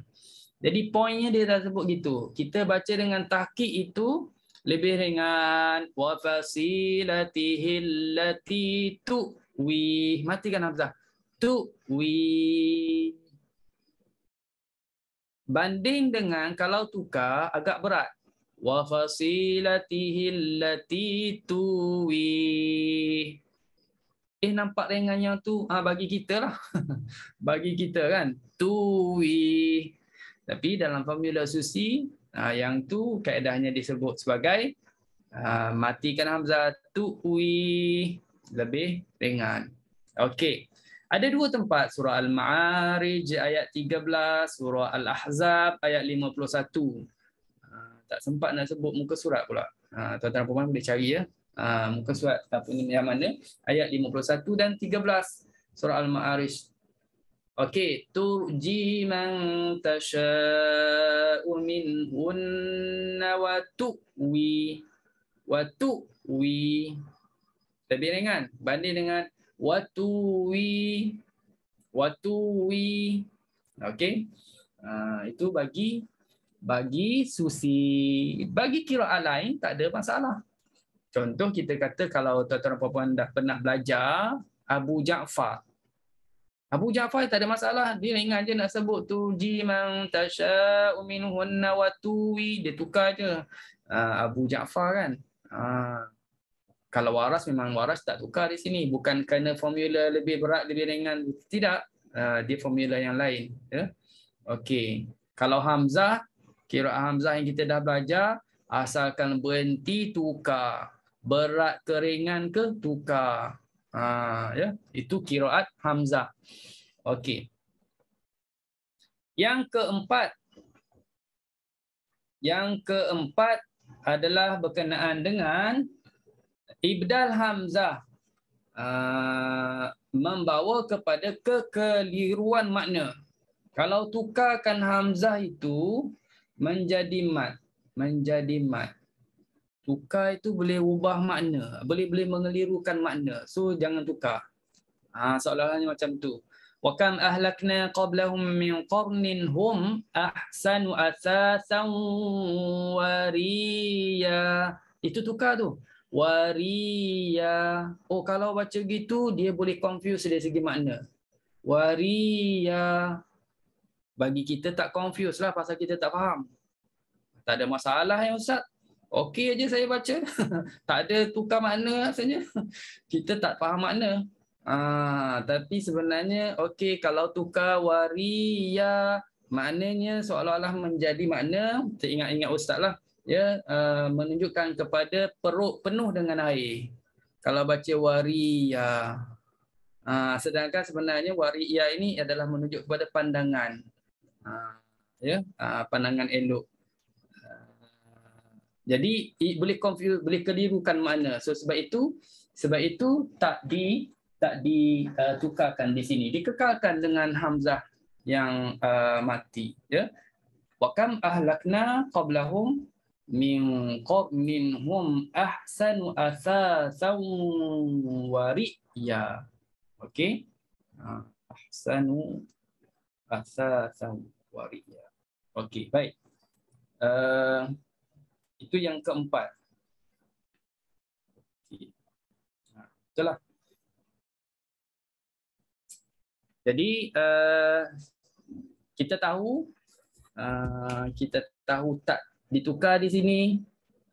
jadi poinnya dia dah sebut gitu kita baca dengan tahqiq itu lebih ringan wa fasilatihi allati tu matikan hamzah Tuwi banding dengan kalau tukar agak berat wa fasilatihi allati tu eh nampak ringan yang tu ah bagi kita lah bagi kita kan tu we tapi dalam formula susi ah yang tu kaedahnya disebut sebagai ah matikan hamzah tu we lebih ringan okey ada dua tempat surah al-ma'arij ayat 13 surah al-ahzab ayat 51 ah tak sempat nak sebut muka surat pula ah tuan-tuan puan boleh cari ya Ah, muka surat ataupun yang mana ayat 51 dan 13 surah al-ma'arij Okey, turji man tasha'u minhunna wa tu'wi wa tu'wi lebih ringan banding dengan wa tu'wi wa tu'wi okey uh, itu bagi bagi susi bagi kiraat lain tak ada masalah Contoh kita kata kalau tuan-tuan dan puan-puan dah pernah belajar Abu Ja'far. Abu Ja'far tak ada masalah. Dia ringan je nak sebut tu. Jimang tasha'u minhunna watuwi. Dia tukar je. Ah, Abu Ja'far kan. Ah, kalau waras memang waras tak tukar di sini. Bukan kerana formula lebih berat, lebih ringan. Tidak. Ah, dia formula yang lain. Ya. Okey. Kalau Hamzah. Kira Hamzah yang kita dah belajar. Asalkan berhenti tukar berat keringan ke tukar. Ha, ya, itu kiraat hamzah. Okey. Yang keempat yang keempat adalah berkenaan dengan ibdal hamzah ha, membawa kepada kekeliruan makna. Kalau tukarkan hamzah itu menjadi mat, menjadi mat tukar itu boleh ubah makna boleh boleh mengelirukan makna so jangan tukar ha soalannya macam tu wa kam ahlakna qablahum min qarnin hum ahsanu asasan wariya itu tukar tu wariya oh kalau baca gitu dia boleh confuse dari segi makna wariya bagi kita tak confuse lah pasal kita tak faham tak ada masalah yang ustaz Okey aja saya baca. tak ada tukar makna asalnya Kita tak faham makna. Ah, tapi sebenarnya okey kalau tukar waria ya, maknanya seolah-olah menjadi makna teringat-ingat ustaz lah. Ya, uh, menunjukkan kepada perut penuh dengan air. Kalau baca waria. Ya. Ah, sedangkan sebenarnya waria ya ini adalah menunjuk kepada pandangan. Ah, ya, ah, pandangan elok. Jadi boleh confuse, boleh kelirukan mana. So sebab itu sebab itu tak di tak ditukarkan uh, di sini. Dikekalkan dengan hamzah yang uh, mati ya. Wa kam ahlakna qablahum min qabmin minhum ahsanu asasan wa ya. Okey. Ah, ahsanu asasan wa ya. Okey, baik. Uh, itu yang keempat. Itulah. Ha, Jadi eh, kita tahu eh, kita tahu tak ditukar di sini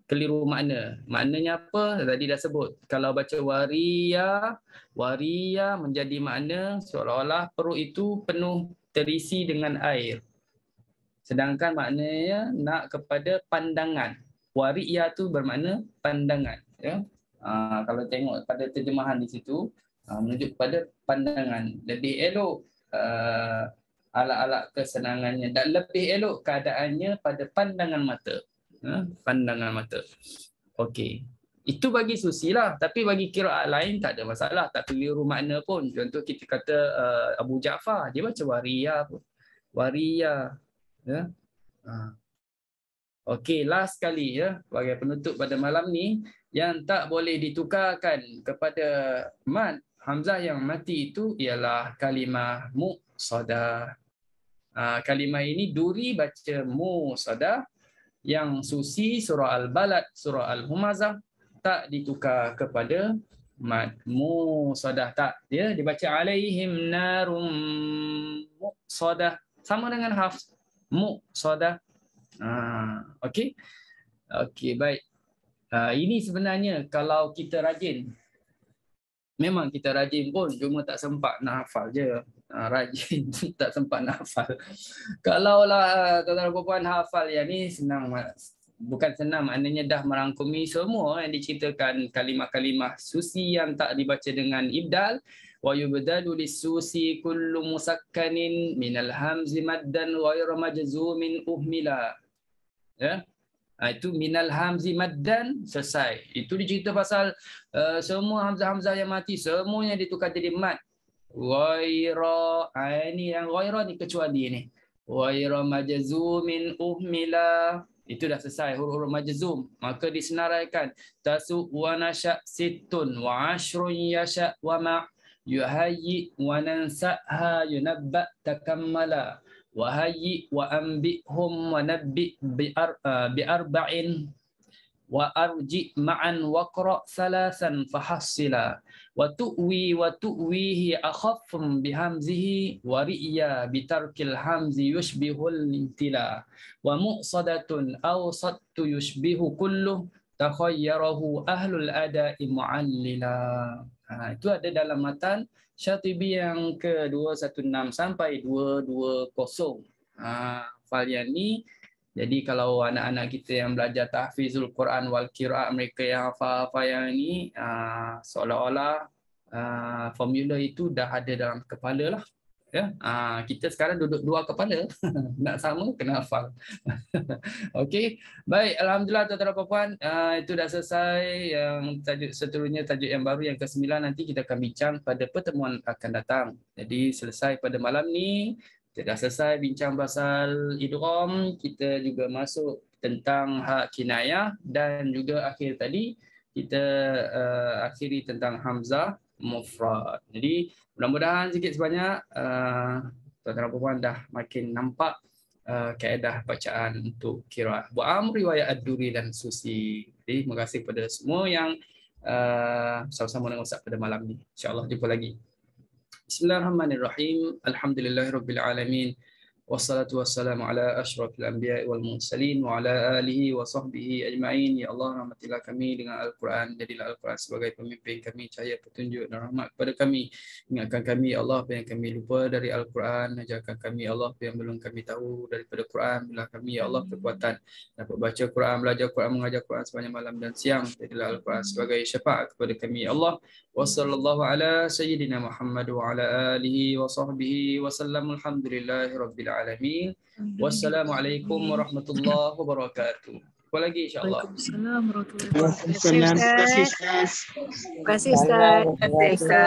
keliru makna. Maknanya apa? Tadi dah sebut. Kalau baca waria, waria menjadi makna seolah-olah perut itu penuh terisi dengan air. Sedangkan maknanya nak kepada pandangan. Wariya tu bermakna pandangan. Ya? Ha, kalau tengok pada terjemahan di situ, ha, ah, menunjuk pada pandangan. Lebih elok uh, ah, alat-alat kesenangannya dan lebih elok keadaannya pada pandangan mata. Ha, pandangan mata. Okey. Itu bagi susi lah. Tapi bagi kiraat lain tak ada masalah. Tak keliru makna pun. Contoh kita kata uh, Abu Ja'far. Dia baca waria pun. Waria. Ya. Ha. Okey, last sekali ya sebagai penutup pada malam ni yang tak boleh ditukarkan kepada mad Hamzah yang mati itu ialah kalimah mu sada. Ah, kalimah ini duri baca mu sada yang susi surah al-balad surah al-humazah tak ditukar kepada mad mu sada tak ya dibaca alaihim narum mu sada sama dengan hafz mu sada Ah. okay, okay, baik. Ha, ini sebenarnya kalau kita rajin memang kita rajin pun cuma tak sempat nak hafal je. Ha, rajin tak sempat nak hafal. kalau lah tuan-tuan puan hafal yang ni senang bukan senang maknanya dah merangkumi semua yang eh, diceritakan kalimah-kalimah susi yang tak dibaca dengan ibdal wa yubdalu lisusi kullu musakkanin min alhamzi maddan ghayra majzumin uhmila ya. Ah, itu minal hamzi maddan selesai. Itu dia pasal uh, semua hamzah-hamzah yang mati semuanya ditukar jadi mad. Ghaira ha, ini yang ghaira ni kecuali ini. Ghaira majzumin uhmila. Itu dah selesai huruf-huruf majzum. Maka disenaraikan tasu wa nasya sittun wa ashrun yasha wa ma yuhayyi wa nansaha yunabba takammala. وهيئ وأنبئهم ونبئ آه، بأربع وأرجئ معا واقرأ ثلاثا فحصلا وتؤوي وتؤويه أخف بهمزه ورئيا بترك الهمز يشبه الانتلا ومؤصدة أو صدت يشبه كله تخيره أهل الأداء معللا آه، itu ada dalam matan SHA-TB yang ke-216 sampai 220. Ha, file yang ni. Jadi kalau anak-anak kita yang belajar tahfizul Quran wal qiraat mereka yang hafal apa yang ni, ha, seolah-olah ha, formula itu dah ada dalam kepala lah ya ha, kita sekarang duduk dua kepala nak sama kena hafal okey baik alhamdulillah tuan-tuan dan puan uh, ah, itu dah selesai yang tajuk seterusnya tajuk yang baru yang ke-9 nanti kita akan bincang pada pertemuan akan datang jadi selesai pada malam ni kita dah selesai bincang pasal idrom kita juga masuk tentang hak kinayah dan juga akhir tadi kita uh, akhiri tentang hamzah mufrad. Jadi mudah-mudahan sikit sebanyak uh, tuan-tuan dan puan dah makin nampak uh, kaedah bacaan untuk kiraat buat am riwayat ad-duri dan susi. Jadi terima kasih kepada semua yang uh, sama-sama dengan pada malam ni. Insya-Allah jumpa lagi. Bismillahirrahmanirrahim. Alhamdulillahirabbil alamin wassalatu wassalamu ala asyrafil anbiya wal mursalin wa ala alihi wa sahbihi ajma'in ya Allah rahmatilah kami dengan al-Quran jadilah al-Quran sebagai pemimpin kami cahaya petunjuk dan rahmat kepada kami ingatkan kami ya Allah apa yang kami lupa dari al-Quran ajarkan kami ya Allah apa yang belum kami tahu daripada Quran bila kami ya Allah kekuatan dapat baca Quran belajar Quran mengajar Quran sepanjang malam dan siang jadilah al-Quran sebagai syafaat kepada kami ya Allah wa sallallahu ala sayyidina Muhammad wa ala alihi wa sahbihi wa sallam alhamdulillahi rabbil alamin. Wassalamualaikum warahmatullahi wabarakatuh. Jumpa lagi insyaAllah. Waalaikumsalam warahmatullahi wabarakatuh. Terima kasih Ustaz. Terima kasih Ustaz.